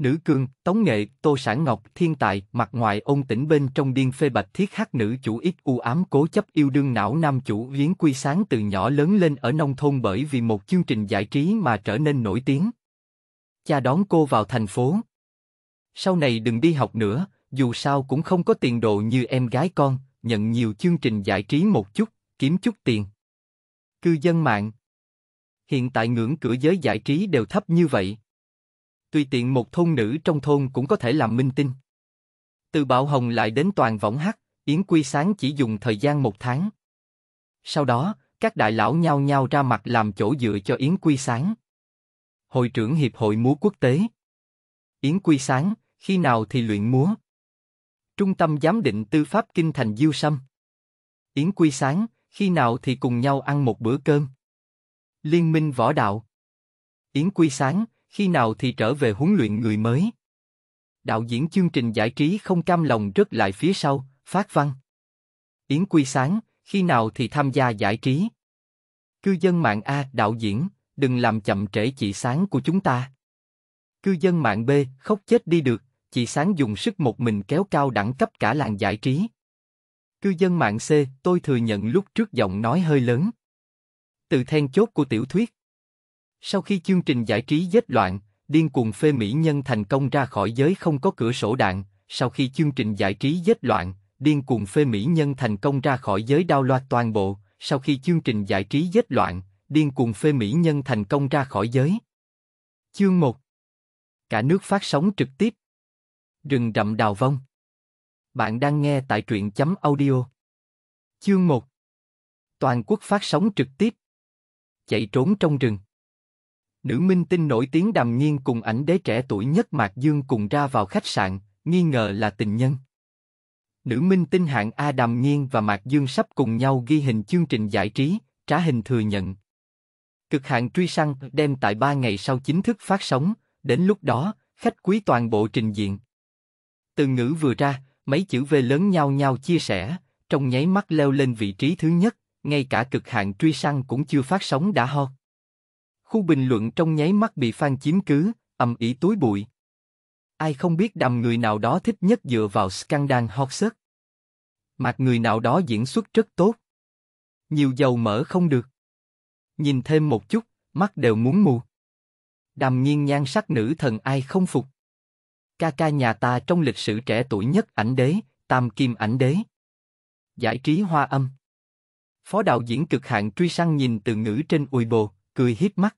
nữ cương, tống nghệ, tô sản ngọc, thiên tài, mặt ngoài ôn tĩnh bên trong điên phê bạch thiết hát nữ chủ ít u ám cố chấp yêu đương não nam chủ viếng quy sáng từ nhỏ lớn lên ở nông thôn bởi vì một chương trình giải trí mà trở nên nổi tiếng. Cha đón cô vào thành phố. Sau này đừng đi học nữa, dù sao cũng không có tiền đồ như em gái con, nhận nhiều chương trình giải trí một chút, kiếm chút tiền. Cư dân mạng Hiện tại ngưỡng cửa giới giải trí đều thấp như vậy tùy tiện một thôn nữ trong thôn cũng có thể làm minh tinh. Từ Bạo Hồng lại đến toàn võng hắc, Yến Quy Sáng chỉ dùng thời gian một tháng. Sau đó, các đại lão nhau nhau ra mặt làm chỗ dựa cho Yến Quy Sáng. Hội trưởng Hiệp hội Múa Quốc tế Yến Quy Sáng, khi nào thì luyện múa? Trung tâm Giám định Tư pháp Kinh Thành Diêu Sâm Yến Quy Sáng, khi nào thì cùng nhau ăn một bữa cơm? Liên minh võ đạo Yến Quy Sáng, khi nào thì trở về huấn luyện người mới. Đạo diễn chương trình giải trí không cam lòng rớt lại phía sau, phát văn. Yến Quy Sáng, khi nào thì tham gia giải trí? Cư dân mạng A, đạo diễn, đừng làm chậm trễ chị Sáng của chúng ta. Cư dân mạng B, khóc chết đi được, chị Sáng dùng sức một mình kéo cao đẳng cấp cả làng giải trí. Cư dân mạng C, tôi thừa nhận lúc trước giọng nói hơi lớn. Từ then chốt của tiểu thuyết, sau khi chương trình giải trí dết loạn, điên cuồng phê mỹ nhân thành công ra khỏi giới không có cửa sổ đạn, sau khi chương trình giải trí dết loạn, điên cuồng phê mỹ nhân thành công ra khỏi giới đao loạt toàn bộ, sau khi chương trình giải trí dết loạn, điên cuồng phê mỹ nhân thành công ra khỏi giới. Chương 1 Cả nước phát sóng trực tiếp Rừng rậm đào vong Bạn đang nghe tại truyện chấm audio Chương 1 Toàn quốc phát sóng trực tiếp Chạy trốn trong rừng Nữ minh tinh nổi tiếng đàm nghiên cùng ảnh đế trẻ tuổi nhất Mạc Dương cùng ra vào khách sạn, nghi ngờ là tình nhân. Nữ minh tinh hạng A Đàm Nghiên và Mạc Dương sắp cùng nhau ghi hình chương trình giải trí, trả Hình thừa nhận. Cực hạn truy săn đem tại 3 ngày sau chính thức phát sóng, đến lúc đó, khách quý toàn bộ trình diện. Từ ngữ vừa ra, mấy chữ V lớn nhau nhau chia sẻ, trong nháy mắt leo lên vị trí thứ nhất, ngay cả cực hạn truy săn cũng chưa phát sóng đã ho. Khu bình luận trong nháy mắt bị fan chiếm cứ, ầm ĩ túi bụi. Ai không biết đầm người nào đó thích nhất dựa vào scandal hot search. Mặt người nào đó diễn xuất rất tốt. Nhiều dầu mỡ không được. Nhìn thêm một chút, mắt đều muốn mù. Đàm nhiên nhan sắc nữ thần ai không phục. Ca ca nhà ta trong lịch sử trẻ tuổi nhất ảnh đế, tam kim ảnh đế. Giải trí hoa âm. Phó đạo diễn cực hạn truy săn nhìn từ ngữ trên ùi bồ, cười hiếp mắt.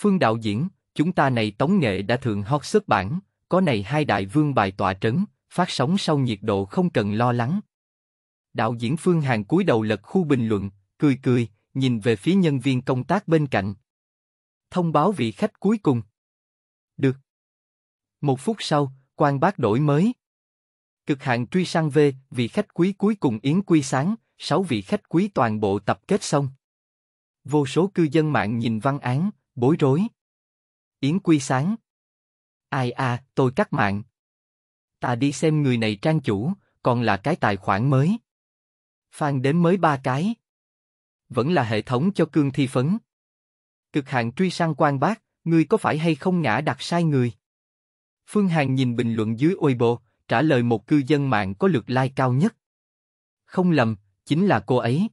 Phương đạo diễn, chúng ta này tống nghệ đã thường hot xuất bản, có này hai đại vương bài tọa trấn, phát sóng sau nhiệt độ không cần lo lắng. Đạo diễn Phương Hàn cúi đầu lật khu bình luận, cười cười, nhìn về phía nhân viên công tác bên cạnh. Thông báo vị khách cuối cùng. Được. Một phút sau, quan bác đổi mới. Cực hạn truy sang v vị khách quý cuối cùng Yến Quy Sáng, sáu vị khách quý toàn bộ tập kết xong. Vô số cư dân mạng nhìn văn án, bối rối. Yến Quy Sáng. Ai à, tôi cắt mạng. Ta đi xem người này trang chủ, còn là cái tài khoản mới. Phan đến mới ba cái. Vẫn là hệ thống cho cương thi phấn. Cực hạn truy sang quan bác, người có phải hay không ngã đặt sai người? Phương Hàn nhìn bình luận dưới Weibo, trả lời một cư dân mạng có lượt like cao nhất. Không lầm, chính là cô ấy.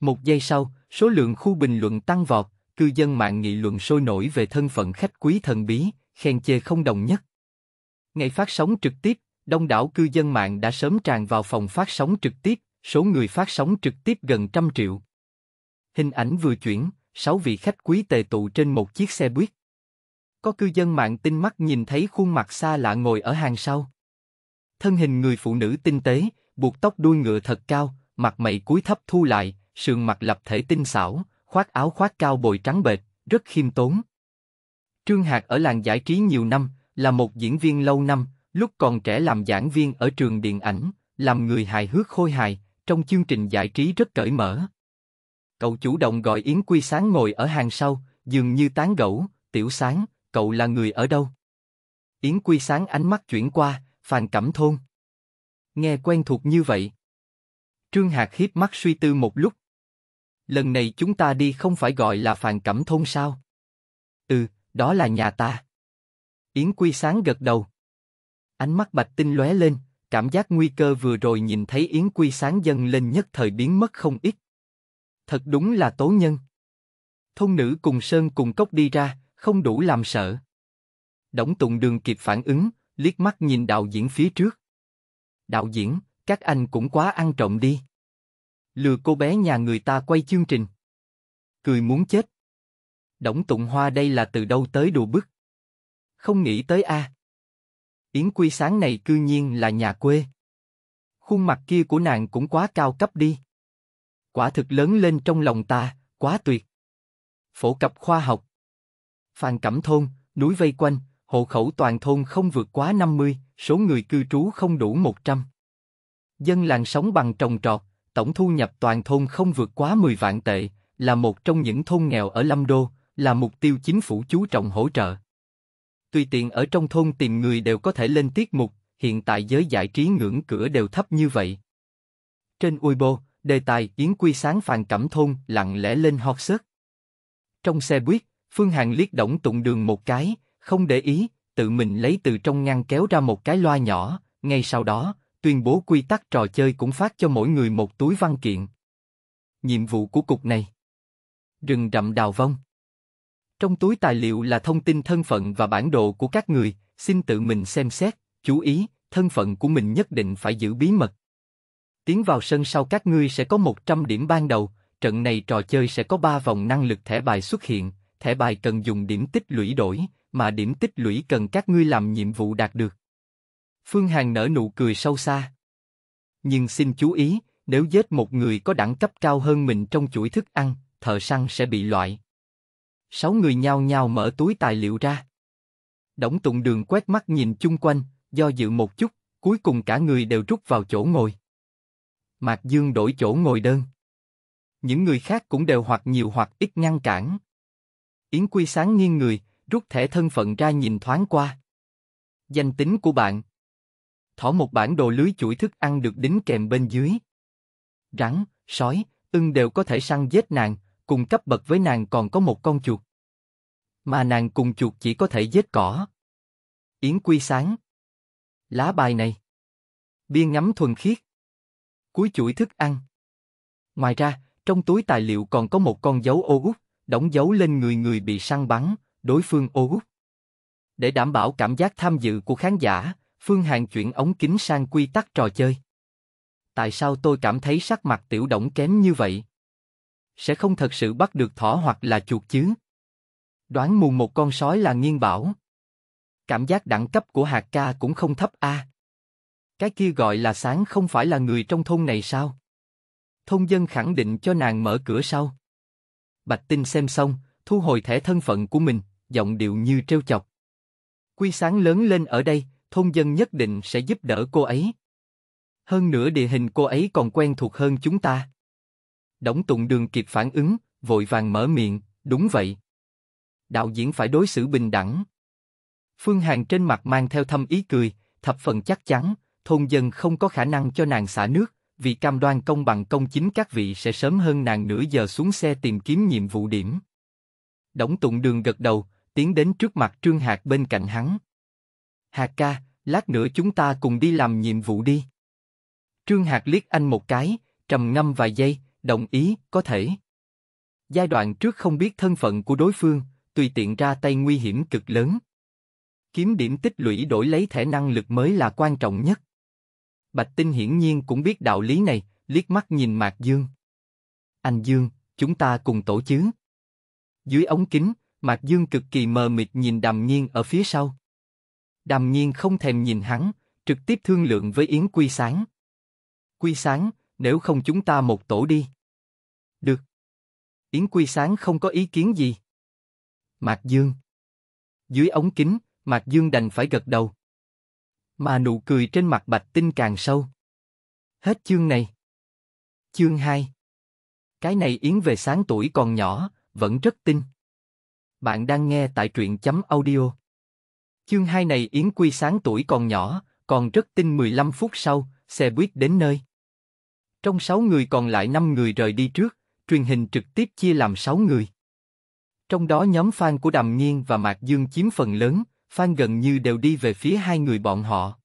Một giây sau, số lượng khu bình luận tăng vọt, cư dân mạng nghị luận sôi nổi về thân phận khách quý thần bí, khen chê không đồng nhất. Ngày phát sóng trực tiếp, đông đảo cư dân mạng đã sớm tràn vào phòng phát sóng trực tiếp, số người phát sóng trực tiếp gần trăm triệu. Hình ảnh vừa chuyển, sáu vị khách quý tề tụ trên một chiếc xe buýt. Có cư dân mạng tinh mắt nhìn thấy khuôn mặt xa lạ ngồi ở hàng sau. Thân hình người phụ nữ tinh tế, buộc tóc đuôi ngựa thật cao, mặt mày cúi thấp thu lại, sườn mặt lập thể tinh xảo, khoác áo khoác cao bồi trắng bệt, rất khiêm tốn. Trương Hạc ở làng giải trí nhiều năm, là một diễn viên lâu năm, lúc còn trẻ làm giảng viên ở trường điện ảnh, làm người hài hước khôi hài, trong chương trình giải trí rất cởi mở. Cậu chủ động gọi Yến Quy Sáng ngồi ở hàng sau, dường như tán gẫu, tiểu sáng, cậu là người ở đâu? Yến Quy Sáng ánh mắt chuyển qua, phàn cẩm thôn. Nghe quen thuộc như vậy. Trương Hạc hiếp mắt suy tư một lúc, lần này chúng ta đi không phải gọi là phàn cẩm thôn sao? Ừ, đó là nhà ta. Yến Quy Sáng gật đầu. Ánh mắt Bạch Tinh lóe lên, cảm giác nguy cơ vừa rồi nhìn thấy Yến Quy Sáng dâng lên nhất thời biến mất không ít. Thật đúng là tố nhân. Thôn nữ cùng Sơn cùng cốc đi ra, không đủ làm sợ. Đổng tụng đường kịp phản ứng, liếc mắt nhìn đạo diễn phía trước. Đạo diễn, các anh cũng quá ăn trộm đi lừa cô bé nhà người ta quay chương trình. Cười muốn chết. Đổng Tụng Hoa đây là từ đâu tới đùa bức. Không nghĩ tới a. Yến Quy sáng này cư nhiên là nhà quê. Khuôn mặt kia của nàng cũng quá cao cấp đi. Quả thực lớn lên trong lòng ta, quá tuyệt. Phổ cập khoa học. Phan Cẩm Thôn, núi vây quanh, hộ khẩu toàn thôn không vượt quá 50, số người cư trú không đủ 100. Dân làng sống bằng trồng trọt, tổng thu nhập toàn thôn không vượt quá 10 vạn tệ, là một trong những thôn nghèo ở Lâm Đô, là mục tiêu chính phủ chú trọng hỗ trợ. Tùy tiện ở trong thôn tìm người đều có thể lên tiết mục, hiện tại giới giải trí ngưỡng cửa đều thấp như vậy. Trên Weibo, đề tài Yến Quy sáng phàn cẩm thôn lặng lẽ lên hot search. Trong xe buýt, Phương Hằng liếc động Tụng Đường một cái, không để ý, tự mình lấy từ trong ngăn kéo ra một cái loa nhỏ, ngay sau đó, tuyên bố quy tắc trò chơi cũng phát cho mỗi người một túi văn kiện. Nhiệm vụ của cục này Rừng rậm đào vong Trong túi tài liệu là thông tin thân phận và bản đồ của các người, xin tự mình xem xét, chú ý, thân phận của mình nhất định phải giữ bí mật. Tiến vào sân sau các ngươi sẽ có 100 điểm ban đầu, trận này trò chơi sẽ có 3 vòng năng lực thẻ bài xuất hiện, thẻ bài cần dùng điểm tích lũy đổi, mà điểm tích lũy cần các ngươi làm nhiệm vụ đạt được. Phương Hằng nở nụ cười sâu xa. Nhưng xin chú ý, nếu giết một người có đẳng cấp cao hơn mình trong chuỗi thức ăn, thợ săn sẽ bị loại. Sáu người nhao nhao mở túi tài liệu ra. Đổng tụng đường quét mắt nhìn chung quanh, do dự một chút, cuối cùng cả người đều rút vào chỗ ngồi. Mạc Dương đổi chỗ ngồi đơn. Những người khác cũng đều hoặc nhiều hoặc ít ngăn cản. Yến Quy Sáng nghiêng người, rút thẻ thân phận ra nhìn thoáng qua. Danh tính của bạn, thỏ một bản đồ lưới chuỗi thức ăn được đính kèm bên dưới. Rắn, sói, ưng đều có thể săn giết nàng, cùng cấp bậc với nàng còn có một con chuột. Mà nàng cùng chuột chỉ có thể giết cỏ. Yến Quy Sáng Lá bài này Biên ngắm thuần khiết Cuối chuỗi thức ăn Ngoài ra, trong túi tài liệu còn có một con dấu ô út, đóng dấu lên người người bị săn bắn, đối phương ô út. Để đảm bảo cảm giác tham dự của khán giả, Phương Hàn chuyển ống kính sang quy tắc trò chơi. Tại sao tôi cảm thấy sắc mặt tiểu động kém như vậy? Sẽ không thật sự bắt được thỏ hoặc là chuột chứ? Đoán mù một con sói là nghiên bảo. Cảm giác đẳng cấp của hạt ca cũng không thấp a. Cái kia gọi là sáng không phải là người trong thôn này sao? Thôn dân khẳng định cho nàng mở cửa sau. Bạch Tinh xem xong, thu hồi thẻ thân phận của mình, giọng điệu như trêu chọc. Quy sáng lớn lên ở đây, thôn dân nhất định sẽ giúp đỡ cô ấy. Hơn nữa địa hình cô ấy còn quen thuộc hơn chúng ta. Đổng Tùng Đường kịp phản ứng, vội vàng mở miệng, đúng vậy. Đạo diễn phải đối xử bình đẳng. Phương Hàn trên mặt mang theo thâm ý cười, thập phần chắc chắn, thôn dân không có khả năng cho nàng xả nước, vì cam đoan công bằng công chính các vị sẽ sớm hơn nàng nửa giờ xuống xe tìm kiếm nhiệm vụ điểm. Đổng Tụng Đường gật đầu, tiến đến trước mặt Trương Hạc bên cạnh hắn. Hạc ca, lát nữa chúng ta cùng đi làm nhiệm vụ đi. Trương Hạc liếc anh một cái, trầm ngâm vài giây, đồng ý, có thể. Giai đoạn trước không biết thân phận của đối phương, tùy tiện ra tay nguy hiểm cực lớn. Kiếm điểm tích lũy đổi lấy thể năng lực mới là quan trọng nhất. Bạch Tinh hiển nhiên cũng biết đạo lý này, liếc mắt nhìn Mạc Dương. Anh Dương, chúng ta cùng tổ chứ. Dưới ống kính, Mạc Dương cực kỳ mờ mịt nhìn đàm nhiên ở phía sau. Đàm Nhiên không thèm nhìn hắn, trực tiếp thương lượng với Yến Quy Sáng. Quy Sáng, nếu không chúng ta một tổ đi. Được. Yến Quy Sáng không có ý kiến gì. Mạc Dương. Dưới ống kính, Mạc Dương đành phải gật đầu. Mà nụ cười trên mặt Bạch Tinh càng sâu. Hết chương này. Chương 2 Cái này Yến về sáng tuổi còn nhỏ, vẫn rất tin. Bạn đang nghe tại truyện chấm audio. Chương hai này Yến Quy sáng tuổi còn nhỏ, còn rất tin 15 phút sau, xe buýt đến nơi. Trong 6 người còn lại 5 người rời đi trước, truyền hình trực tiếp chia làm 6 người. Trong đó nhóm fan của Đàm Nhiên và Mạc Dương chiếm phần lớn, fan gần như đều đi về phía hai người bọn họ.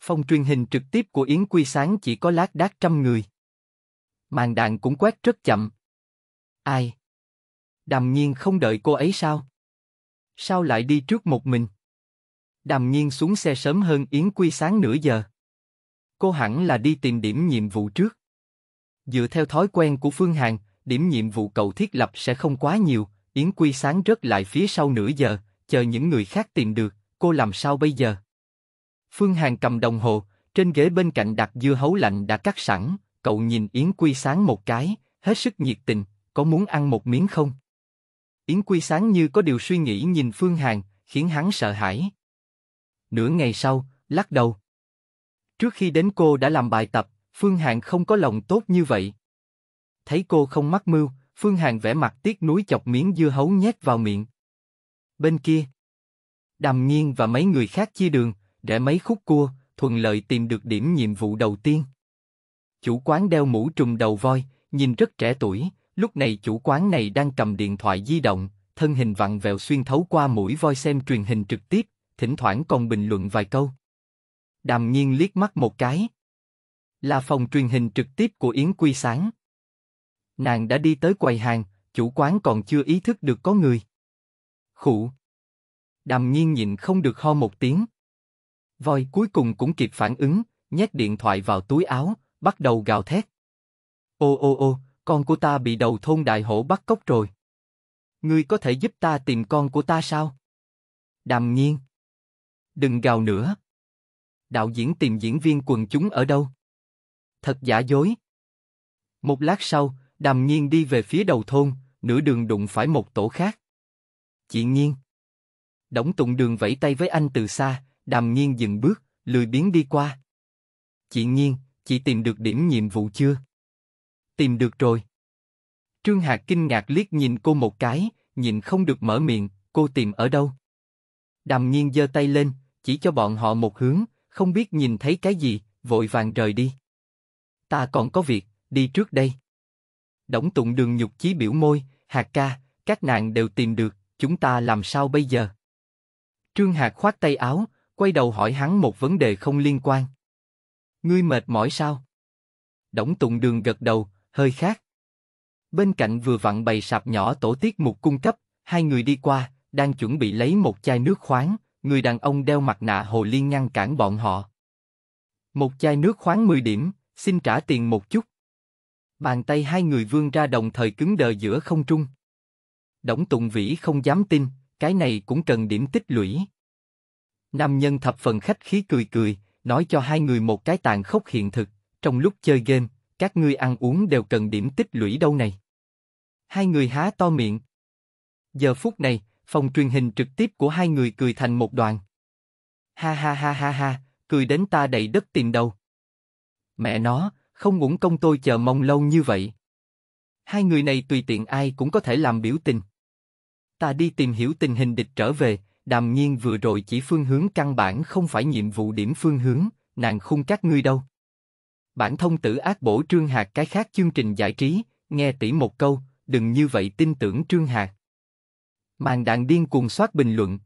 Phòng truyền hình trực tiếp của Yến Quy Sáng chỉ có lát đát trăm người. Màn đạn cũng quét rất chậm. Ai? Đàm Nhiên không đợi cô ấy sao? Sao lại đi trước một mình? Đàm Nhiên xuống xe sớm hơn Yến Quy sáng nửa giờ. Cô hẳn là đi tìm điểm nhiệm vụ trước. Dựa theo thói quen của Phương Hàn, điểm nhiệm vụ cậu thiết lập sẽ không quá nhiều, Yến Quy sáng rớt lại phía sau nửa giờ, chờ những người khác tìm được, cô làm sao bây giờ? Phương Hàn cầm đồng hồ, trên ghế bên cạnh đặt dưa hấu lạnh đã cắt sẵn, cậu nhìn Yến Quy sáng một cái, hết sức nhiệt tình, có muốn ăn một miếng không? Yến Quy sáng như có điều suy nghĩ nhìn Phương Hàn, khiến hắn sợ hãi nửa ngày sau, lắc đầu. Trước khi đến cô đã làm bài tập, Phương Hàn không có lòng tốt như vậy. Thấy cô không mắc mưu, Phương Hàn vẽ mặt tiếc nuối chọc miếng dưa hấu nhét vào miệng. Bên kia, Đàm Nghiên và mấy người khác chia đường, để mấy khúc cua, thuận lợi tìm được điểm nhiệm vụ đầu tiên. Chủ quán đeo mũ trùm đầu voi, nhìn rất trẻ tuổi, lúc này chủ quán này đang cầm điện thoại di động, thân hình vặn vẹo xuyên thấu qua mũi voi xem truyền hình trực tiếp, thỉnh thoảng còn bình luận vài câu. Đàm Nhiên liếc mắt một cái. Là phòng truyền hình trực tiếp của Yến Quy Sáng. Nàng đã đi tới quầy hàng, chủ quán còn chưa ý thức được có người. Khụ. Đàm Nhiên nhịn không được ho một tiếng. Voi cuối cùng cũng kịp phản ứng, nhét điện thoại vào túi áo, bắt đầu gào thét. Ô ô ô, con của ta bị đầu thôn đại hổ bắt cóc rồi. Ngươi có thể giúp ta tìm con của ta sao? Đàm Nhiên Đừng gào nữa. Đạo diễn tìm diễn viên quần chúng ở đâu? Thật giả dối. Một lát sau, Đàm Nhiên đi về phía đầu thôn, nửa đường đụng phải một tổ khác. Chị Nhiên. đống Tụng Đường vẫy tay với anh từ xa, Đàm Nhiên dừng bước, lười biến đi qua. Chị Nhiên, chị tìm được điểm nhiệm vụ chưa? Tìm được rồi. Trương Hạc kinh ngạc liếc nhìn cô một cái, nhìn không được mở miệng, cô tìm ở đâu? Đàm Nhiên giơ tay lên, chỉ cho bọn họ một hướng, không biết nhìn thấy cái gì, vội vàng rời đi. Ta còn có việc, đi trước đây. Đổng tụng đường nhục chí biểu môi, hạt ca, các nạn đều tìm được, chúng ta làm sao bây giờ? Trương Hạc khoát tay áo, quay đầu hỏi hắn một vấn đề không liên quan. Ngươi mệt mỏi sao? Đổng tụng đường gật đầu, hơi khác. Bên cạnh vừa vặn bày sạp nhỏ tổ tiết mục cung cấp, hai người đi qua, đang chuẩn bị lấy một chai nước khoáng, người đàn ông đeo mặt nạ hồ liên ngăn cản bọn họ. Một chai nước khoáng 10 điểm, xin trả tiền một chút. Bàn tay hai người vươn ra đồng thời cứng đờ giữa không trung. Đổng Tùng Vĩ không dám tin, cái này cũng cần điểm tích lũy. Nam nhân thập phần khách khí cười cười, nói cho hai người một cái tàn khốc hiện thực, trong lúc chơi game, các ngươi ăn uống đều cần điểm tích lũy đâu này. Hai người há to miệng. Giờ phút này, phòng truyền hình trực tiếp của hai người cười thành một đoàn. Ha ha ha ha ha, cười đến ta đầy đất tìm đầu. Mẹ nó, không ngủng công tôi chờ mong lâu như vậy. Hai người này tùy tiện ai cũng có thể làm biểu tình. Ta đi tìm hiểu tình hình địch trở về, đàm nhiên vừa rồi chỉ phương hướng căn bản không phải nhiệm vụ điểm phương hướng, nàng khung các ngươi đâu. Bản thông tử ác bổ Trương hạt cái khác chương trình giải trí, nghe tỷ một câu, đừng như vậy tin tưởng Trương hạt màn đạn điên cuồng soát bình luận.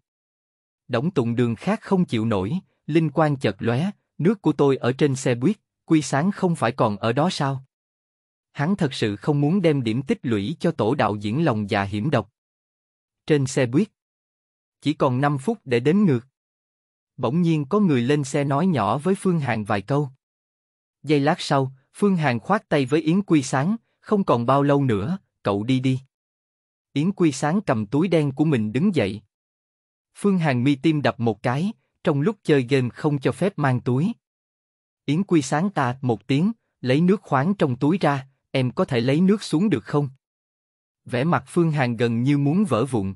Đổng tụng đường khác không chịu nổi, linh quan chợt lóe, nước của tôi ở trên xe buýt, quy sáng không phải còn ở đó sao? Hắn thật sự không muốn đem điểm tích lũy cho tổ đạo diễn lòng già dạ hiểm độc. Trên xe buýt, chỉ còn 5 phút để đến ngược. Bỗng nhiên có người lên xe nói nhỏ với Phương Hàn vài câu. Giây lát sau, Phương Hàn khoát tay với Yến Quy Sáng, không còn bao lâu nữa, cậu đi đi. Yến Quy Sáng cầm túi đen của mình đứng dậy. Phương Hàn mi tim đập một cái, trong lúc chơi game không cho phép mang túi. Yến Quy Sáng ta một tiếng, lấy nước khoáng trong túi ra, em có thể lấy nước xuống được không? Vẻ mặt Phương Hàn gần như muốn vỡ vụn.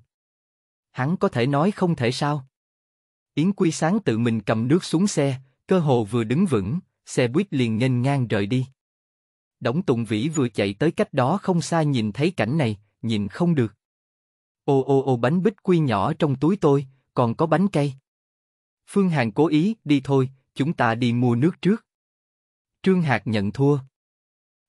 Hắn có thể nói không thể sao? Yến Quy Sáng tự mình cầm nước xuống xe, cơ hồ vừa đứng vững, xe buýt liền nghênh ngang rời đi. Đổng Tùng Vĩ vừa chạy tới cách đó không xa nhìn thấy cảnh này, nhìn không được. Ô ô ô bánh bích quy nhỏ trong túi tôi, còn có bánh cây. Phương Hàn cố ý, đi thôi, chúng ta đi mua nước trước. Trương Hạc nhận thua.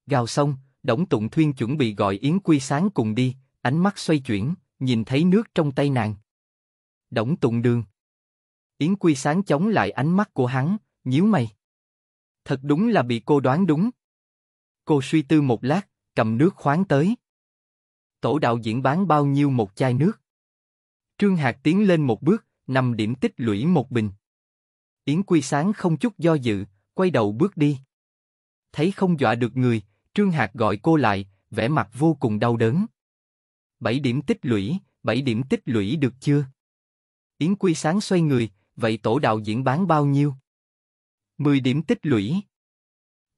Gào xong, Đổng Tụng Thuyên chuẩn bị gọi Yến Quy sáng cùng đi, ánh mắt xoay chuyển, nhìn thấy nước trong tay nàng. Đổng Tụng Đường. Yến Quy sáng chống lại ánh mắt của hắn, nhíu mày. Thật đúng là bị cô đoán đúng. Cô suy tư một lát, cầm nước khoáng tới tổ đạo diễn bán bao nhiêu một chai nước? Trương Hạc tiến lên một bước, năm điểm tích lũy một bình. Yến Quy Sáng không chút do dự, quay đầu bước đi. Thấy không dọa được người, Trương Hạc gọi cô lại, vẻ mặt vô cùng đau đớn. Bảy điểm tích lũy, bảy điểm tích lũy được chưa? Yến Quy Sáng xoay người, vậy tổ đạo diễn bán bao nhiêu? Mười điểm tích lũy.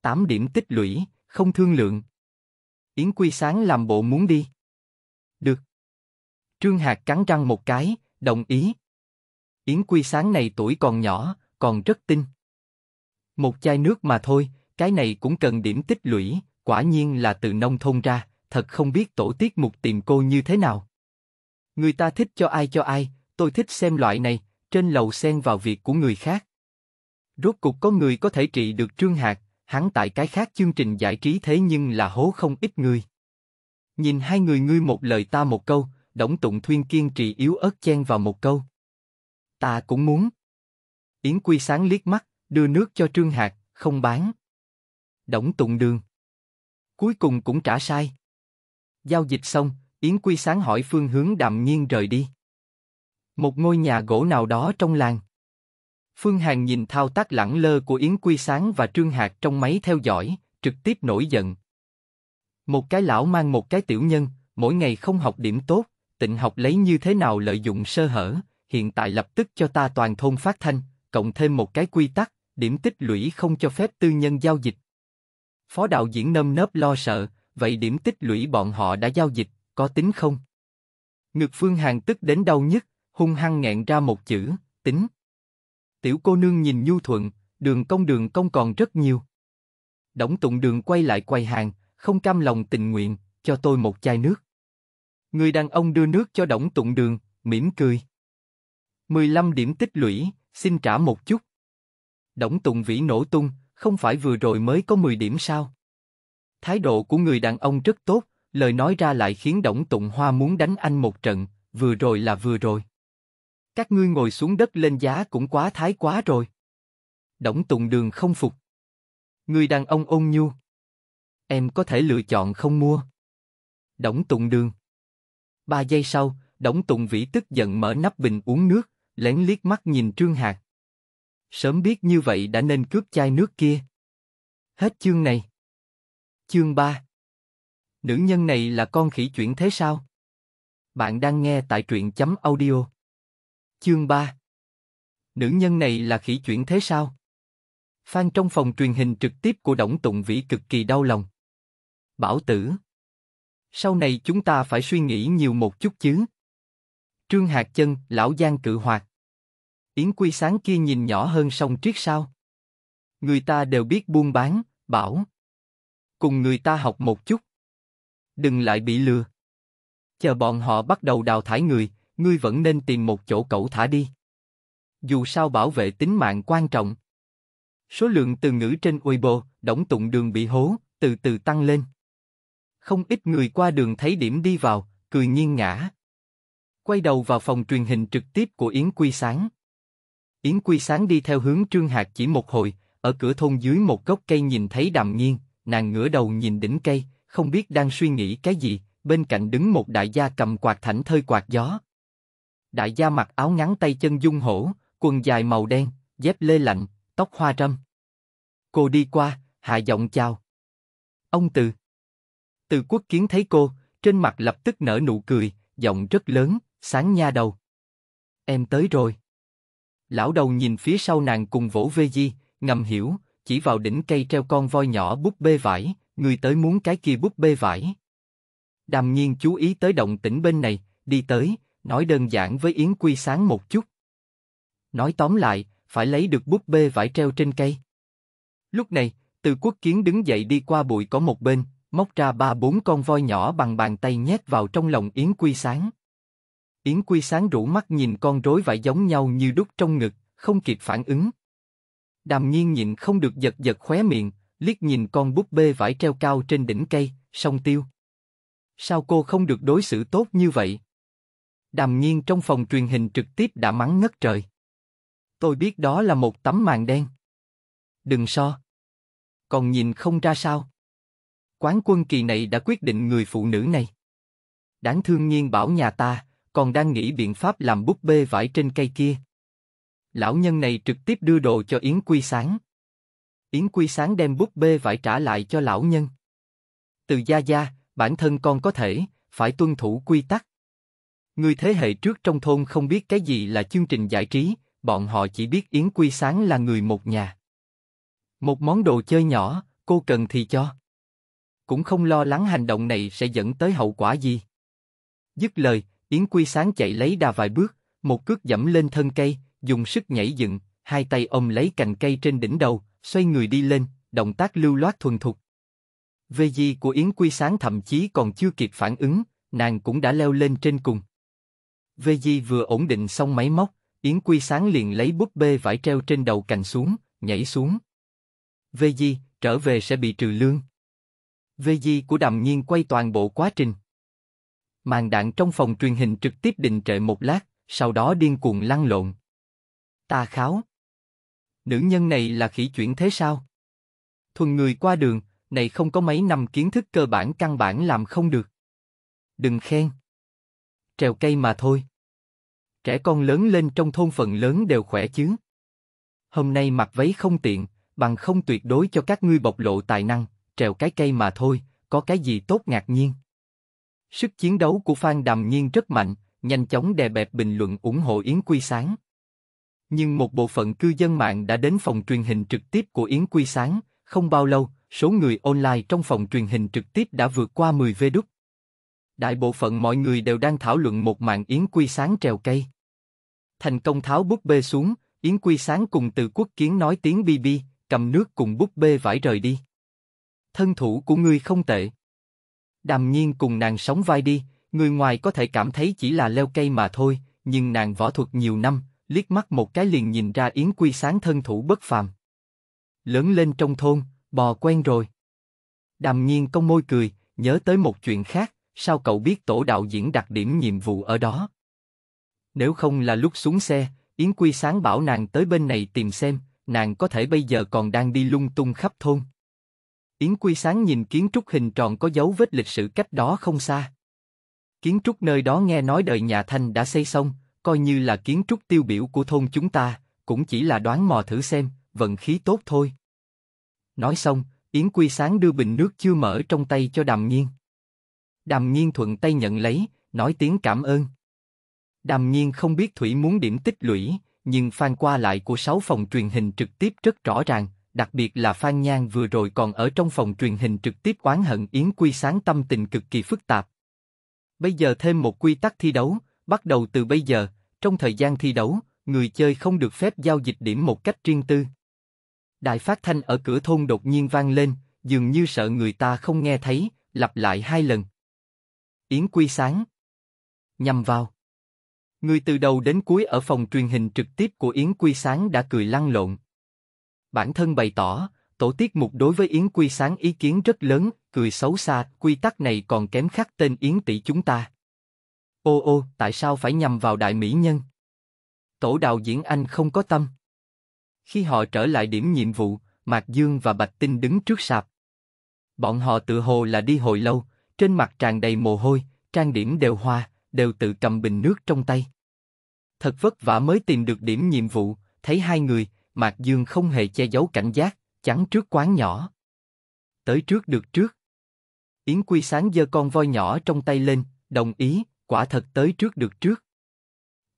Tám điểm tích lũy, không thương lượng. Yến Quy Sáng làm bộ muốn đi. Được. Trương Hạc cắn răng một cái, đồng ý. Yến Quy sáng này tuổi còn nhỏ, còn rất tinh. Một chai nước mà thôi, cái này cũng cần điểm tích lũy, quả nhiên là từ nông thôn ra, thật không biết tổ tiết mục tìm cô như thế nào. Người ta thích cho ai cho ai, tôi thích xem loại này, trên lầu xen vào việc của người khác. Rốt cục có người có thể trị được Trương Hạc, hắn tại cái khác chương trình giải trí thế nhưng là hố không ít người. Nhìn hai người ngươi một lời ta một câu, Đổng Tụng Thuyên kiên trì yếu ớt chen vào một câu. Ta cũng muốn. Yến Quy Sáng liếc mắt, đưa nước cho Trương Hạc, không bán. Đổng Tụng Đường. Cuối cùng cũng trả sai. Giao dịch xong, Yến Quy Sáng hỏi phương hướng đạm nhiên rời đi. Một ngôi nhà gỗ nào đó trong làng. Phương Hàn nhìn thao tác lẳng lơ của Yến Quy Sáng và Trương Hạc trong máy theo dõi, trực tiếp nổi giận, một cái lão mang một cái tiểu nhân, mỗi ngày không học điểm tốt, tịnh học lấy như thế nào lợi dụng sơ hở, hiện tại lập tức cho ta toàn thôn phát thanh, cộng thêm một cái quy tắc, điểm tích lũy không cho phép tư nhân giao dịch. Phó đạo diễn nâm nớp lo sợ, vậy điểm tích lũy bọn họ đã giao dịch, có tính không? Ngực Phương hàng tức đến đau nhất, hung hăng nghẹn ra một chữ, tính. Tiểu cô nương nhìn nhu thuận, đường công đường công còn rất nhiều. Đổng tụng đường quay lại quay hàng, không cam lòng tình nguyện, cho tôi một chai nước. Người đàn ông đưa nước cho Đổng Tụng Đường, mỉm cười. 15 điểm tích lũy, xin trả một chút. Đổng Tụng Vĩ nổ tung, không phải vừa rồi mới có 10 điểm sao? Thái độ của người đàn ông rất tốt, lời nói ra lại khiến Đổng Tụng Hoa muốn đánh anh một trận, vừa rồi là vừa rồi. Các ngươi ngồi xuống đất lên giá cũng quá thái quá rồi. Đổng Tụng Đường không phục. Người đàn ông ôn nhu. Em có thể lựa chọn không mua. Đổng Tùng Đường. Ba giây sau, Đổng Tùng Vĩ tức giận mở nắp bình uống nước, lén liếc mắt nhìn Trương Hạc. Sớm biết như vậy đã nên cướp chai nước kia. Hết chương này. Chương 3 Nữ nhân này là con khỉ chuyển thế sao? Bạn đang nghe tại truyện chấm audio. Chương 3 Nữ nhân này là khỉ chuyển thế sao? Phan trong phòng truyền hình trực tiếp của Đổng Tùng Vĩ cực kỳ đau lòng. Bảo tử. Sau này chúng ta phải suy nghĩ nhiều một chút chứ. Trương Hạc Chân, lão Giang cự hoạt. Yến Quy sáng kia nhìn nhỏ hơn sông Triết sao? Người ta đều biết buôn bán, bảo. Cùng người ta học một chút. Đừng lại bị lừa. Chờ bọn họ bắt đầu đào thải người, ngươi vẫn nên tìm một chỗ cậu thả đi. Dù sao bảo vệ tính mạng quan trọng. Số lượng từ ngữ trên Weibo, đổng tụng đường bị hố, từ từ tăng lên không ít người qua đường thấy điểm đi vào, cười nghiêng ngả, Quay đầu vào phòng truyền hình trực tiếp của Yến Quy Sáng. Yến Quy Sáng đi theo hướng Trương Hạc chỉ một hồi, ở cửa thôn dưới một gốc cây nhìn thấy đàm nghiêng, nàng ngửa đầu nhìn đỉnh cây, không biết đang suy nghĩ cái gì, bên cạnh đứng một đại gia cầm quạt thảnh thơi quạt gió. Đại gia mặc áo ngắn tay chân dung hổ, quần dài màu đen, dép lê lạnh, tóc hoa râm. Cô đi qua, hạ giọng chào. Ông từ. Từ quốc kiến thấy cô, trên mặt lập tức nở nụ cười, giọng rất lớn, sáng nha đầu. Em tới rồi. Lão đầu nhìn phía sau nàng cùng vỗ vê di, ngầm hiểu, chỉ vào đỉnh cây treo con voi nhỏ búp bê vải, người tới muốn cái kia búp bê vải. Đàm nhiên chú ý tới động tĩnh bên này, đi tới, nói đơn giản với Yến Quy sáng một chút. Nói tóm lại, phải lấy được búp bê vải treo trên cây. Lúc này, từ quốc kiến đứng dậy đi qua bụi có một bên, móc ra ba bốn con voi nhỏ bằng bàn tay nhét vào trong lòng Yến Quy Sáng. Yến Quy Sáng rủ mắt nhìn con rối vải giống nhau như đúc trong ngực, không kịp phản ứng. Đàm nhiên nhịn không được giật giật khóe miệng, liếc nhìn con búp bê vải treo cao trên đỉnh cây, song tiêu. Sao cô không được đối xử tốt như vậy? Đàm nhiên trong phòng truyền hình trực tiếp đã mắng ngất trời. Tôi biết đó là một tấm màn đen. Đừng so. Còn nhìn không ra sao. Quán quân kỳ này đã quyết định người phụ nữ này. Đáng thương nhiên bảo nhà ta, còn đang nghĩ biện pháp làm búp bê vải trên cây kia. Lão nhân này trực tiếp đưa đồ cho Yến Quy Sáng. Yến Quy Sáng đem búp bê vải trả lại cho lão nhân. Từ gia gia, bản thân con có thể, phải tuân thủ quy tắc. Người thế hệ trước trong thôn không biết cái gì là chương trình giải trí, bọn họ chỉ biết Yến Quy Sáng là người một nhà. Một món đồ chơi nhỏ, cô cần thì cho cũng không lo lắng hành động này sẽ dẫn tới hậu quả gì. Dứt lời, Yến Quy Sáng chạy lấy đà vài bước, một cước dẫm lên thân cây, dùng sức nhảy dựng, hai tay ôm lấy cành cây trên đỉnh đầu, xoay người đi lên, động tác lưu loát thuần thục. Về gì của Yến Quy Sáng thậm chí còn chưa kịp phản ứng, nàng cũng đã leo lên trên cùng. Về gì vừa ổn định xong máy móc, Yến Quy Sáng liền lấy búp bê vải treo trên đầu cành xuống, nhảy xuống. Về gì, trở về sẽ bị trừ lương. VG của đàm nhiên quay toàn bộ quá trình. Màn đạn trong phòng truyền hình trực tiếp đình trệ một lát, sau đó điên cuồng lăn lộn. Ta kháo. Nữ nhân này là khỉ chuyển thế sao? Thuần người qua đường, này không có mấy năm kiến thức cơ bản căn bản làm không được. Đừng khen. Trèo cây mà thôi. Trẻ con lớn lên trong thôn phần lớn đều khỏe chứ. Hôm nay mặc váy không tiện, bằng không tuyệt đối cho các ngươi bộc lộ tài năng trèo cái cây mà thôi, có cái gì tốt ngạc nhiên. Sức chiến đấu của Phan Đàm Nhiên rất mạnh, nhanh chóng đè bẹp bình luận ủng hộ Yến Quy Sáng. Nhưng một bộ phận cư dân mạng đã đến phòng truyền hình trực tiếp của Yến Quy Sáng, không bao lâu, số người online trong phòng truyền hình trực tiếp đã vượt qua 10 vê đúc. Đại bộ phận mọi người đều đang thảo luận một màn Yến Quy Sáng trèo cây. Thành công tháo búp bê xuống, Yến Quy Sáng cùng từ quốc kiến nói tiếng BB, cầm nước cùng búp bê vải rời đi thân thủ của ngươi không tệ. Đàm nhiên cùng nàng sống vai đi, người ngoài có thể cảm thấy chỉ là leo cây mà thôi, nhưng nàng võ thuật nhiều năm, liếc mắt một cái liền nhìn ra Yến Quy Sáng thân thủ bất phàm. Lớn lên trong thôn, bò quen rồi. Đàm nhiên công môi cười, nhớ tới một chuyện khác, sao cậu biết tổ đạo diễn đặc điểm nhiệm vụ ở đó? Nếu không là lúc xuống xe, Yến Quy Sáng bảo nàng tới bên này tìm xem, nàng có thể bây giờ còn đang đi lung tung khắp thôn. Yến Quy Sáng nhìn kiến trúc hình tròn có dấu vết lịch sử cách đó không xa. Kiến trúc nơi đó nghe nói đời nhà Thanh đã xây xong, coi như là kiến trúc tiêu biểu của thôn chúng ta, cũng chỉ là đoán mò thử xem, vận khí tốt thôi. Nói xong, Yến Quy Sáng đưa bình nước chưa mở trong tay cho Đàm Nhiên. Đàm Nhiên thuận tay nhận lấy, nói tiếng cảm ơn. Đàm Nhiên không biết Thủy muốn điểm tích lũy, nhưng phan qua lại của sáu phòng truyền hình trực tiếp rất rõ ràng, đặc biệt là Phan Nhan vừa rồi còn ở trong phòng truyền hình trực tiếp oán hận Yến Quy Sáng tâm tình cực kỳ phức tạp. Bây giờ thêm một quy tắc thi đấu, bắt đầu từ bây giờ, trong thời gian thi đấu, người chơi không được phép giao dịch điểm một cách riêng tư. Đại phát thanh ở cửa thôn đột nhiên vang lên, dường như sợ người ta không nghe thấy, lặp lại hai lần. Yến Quy Sáng Nhằm vào Người từ đầu đến cuối ở phòng truyền hình trực tiếp của Yến Quy Sáng đã cười lăn lộn, bản thân bày tỏ, tổ tiết mục đối với Yến Quy Sáng ý kiến rất lớn, cười xấu xa, quy tắc này còn kém khắc tên Yến tỷ chúng ta. Ô ô, tại sao phải nhằm vào đại mỹ nhân? Tổ đạo diễn Anh không có tâm. Khi họ trở lại điểm nhiệm vụ, Mạc Dương và Bạch Tinh đứng trước sạp. Bọn họ tự hồ là đi hồi lâu, trên mặt tràn đầy mồ hôi, trang điểm đều hoa, đều tự cầm bình nước trong tay. Thật vất vả mới tìm được điểm nhiệm vụ, thấy hai người, Mạc Dương không hề che giấu cảnh giác, chắn trước quán nhỏ. Tới trước được trước. Yến Quy Sáng giơ con voi nhỏ trong tay lên, đồng ý, quả thật tới trước được trước.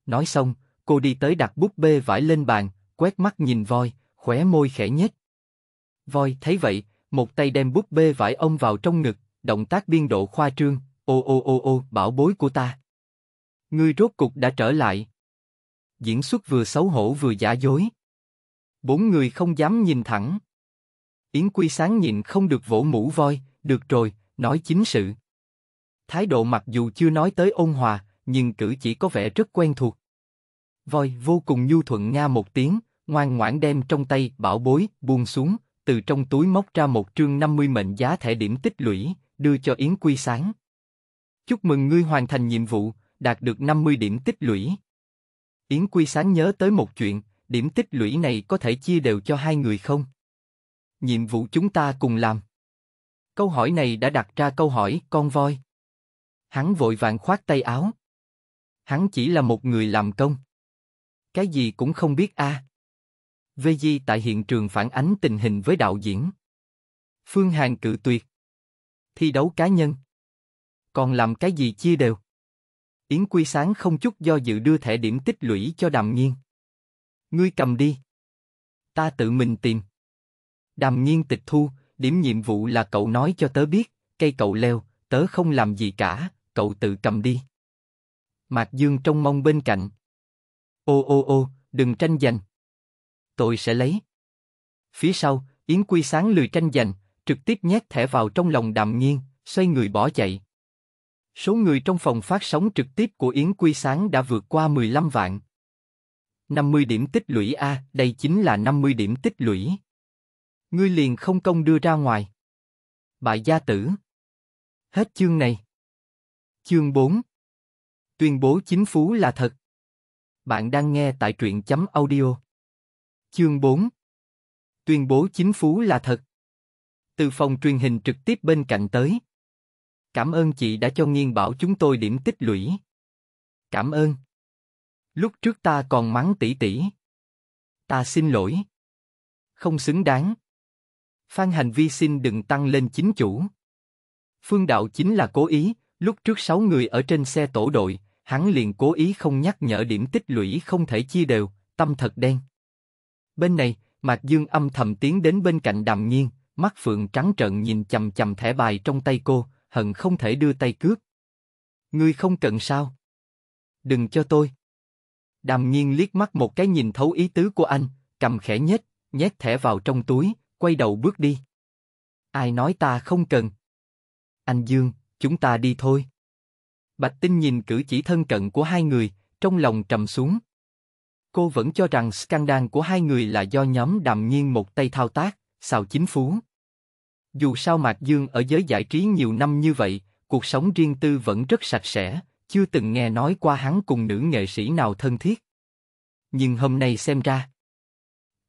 Nói xong, cô đi tới đặt búp bê vải lên bàn, quét mắt nhìn voi, khóe môi khẽ nhếch. Voi thấy vậy, một tay đem búp bê vải ông vào trong ngực, động tác biên độ khoa trương, ô ô ô ô, bảo bối của ta. Ngươi rốt cục đã trở lại. Diễn xuất vừa xấu hổ vừa giả dối, Bốn người không dám nhìn thẳng. Yến Quy sáng nhịn không được vỗ mũ voi, được rồi, nói chính sự. Thái độ mặc dù chưa nói tới ôn hòa, nhưng cử chỉ có vẻ rất quen thuộc. Voi vô cùng nhu thuận nga một tiếng, ngoan ngoãn đem trong tay bảo bối buông xuống, từ trong túi móc ra một trương 50 mệnh giá thẻ điểm tích lũy, đưa cho Yến Quy sáng. Chúc mừng ngươi hoàn thành nhiệm vụ, đạt được 50 điểm tích lũy. Yến Quy sáng nhớ tới một chuyện, điểm tích lũy này có thể chia đều cho hai người không? Nhiệm vụ chúng ta cùng làm. Câu hỏi này đã đặt ra câu hỏi con voi. Hắn vội vàng khoát tay áo. Hắn chỉ là một người làm công. Cái gì cũng không biết a. À. VG tại hiện trường phản ánh tình hình với đạo diễn. Phương Hàn cự tuyệt. Thi đấu cá nhân. Còn làm cái gì chia đều? Yến Quy Sáng không chút do dự đưa thẻ điểm tích lũy cho Đàm Nghiên. Ngươi cầm đi. Ta tự mình tìm. Đàm nhiên tịch thu, điểm nhiệm vụ là cậu nói cho tớ biết, cây cậu leo, tớ không làm gì cả, cậu tự cầm đi. Mạc Dương trông mong bên cạnh. Ô ô ô, đừng tranh giành. Tôi sẽ lấy. Phía sau, Yến Quy Sáng lười tranh giành, trực tiếp nhét thẻ vào trong lòng Đàm nhiên, xoay người bỏ chạy. Số người trong phòng phát sóng trực tiếp của Yến Quy Sáng đã vượt qua 15 vạn. 50 điểm tích lũy a, à, đây chính là 50 điểm tích lũy. Ngươi liền không công đưa ra ngoài. Bại gia tử. Hết chương này. Chương 4. Tuyên bố chính phú là thật. Bạn đang nghe tại truyện chấm audio. Chương 4. Tuyên bố chính phú là thật. Từ phòng truyền hình trực tiếp bên cạnh tới. Cảm ơn chị đã cho nghiên bảo chúng tôi điểm tích lũy. Cảm ơn. Lúc trước ta còn mắng tỷ tỷ. Ta xin lỗi. Không xứng đáng. Phan Hành Vi xin đừng tăng lên chính chủ. Phương Đạo chính là cố ý, lúc trước sáu người ở trên xe tổ đội, hắn liền cố ý không nhắc nhở điểm tích lũy không thể chia đều, tâm thật đen. Bên này, Mạc Dương âm thầm tiến đến bên cạnh đàm nhiên, mắt phượng trắng trợn nhìn chầm chầm thẻ bài trong tay cô, hận không thể đưa tay cướp. Ngươi không cần sao? Đừng cho tôi. Đàm Nhiên liếc mắt một cái nhìn thấu ý tứ của anh, cầm khẽ nhếch, nhét thẻ vào trong túi, quay đầu bước đi. Ai nói ta không cần? Anh Dương, chúng ta đi thôi. Bạch Tinh nhìn cử chỉ thân cận của hai người, trong lòng trầm xuống. Cô vẫn cho rằng scandal của hai người là do nhóm đàm nhiên một tay thao tác, xào chính phú. Dù sao Mạc Dương ở giới giải trí nhiều năm như vậy, cuộc sống riêng tư vẫn rất sạch sẽ, chưa từng nghe nói qua hắn cùng nữ nghệ sĩ nào thân thiết. Nhưng hôm nay xem ra.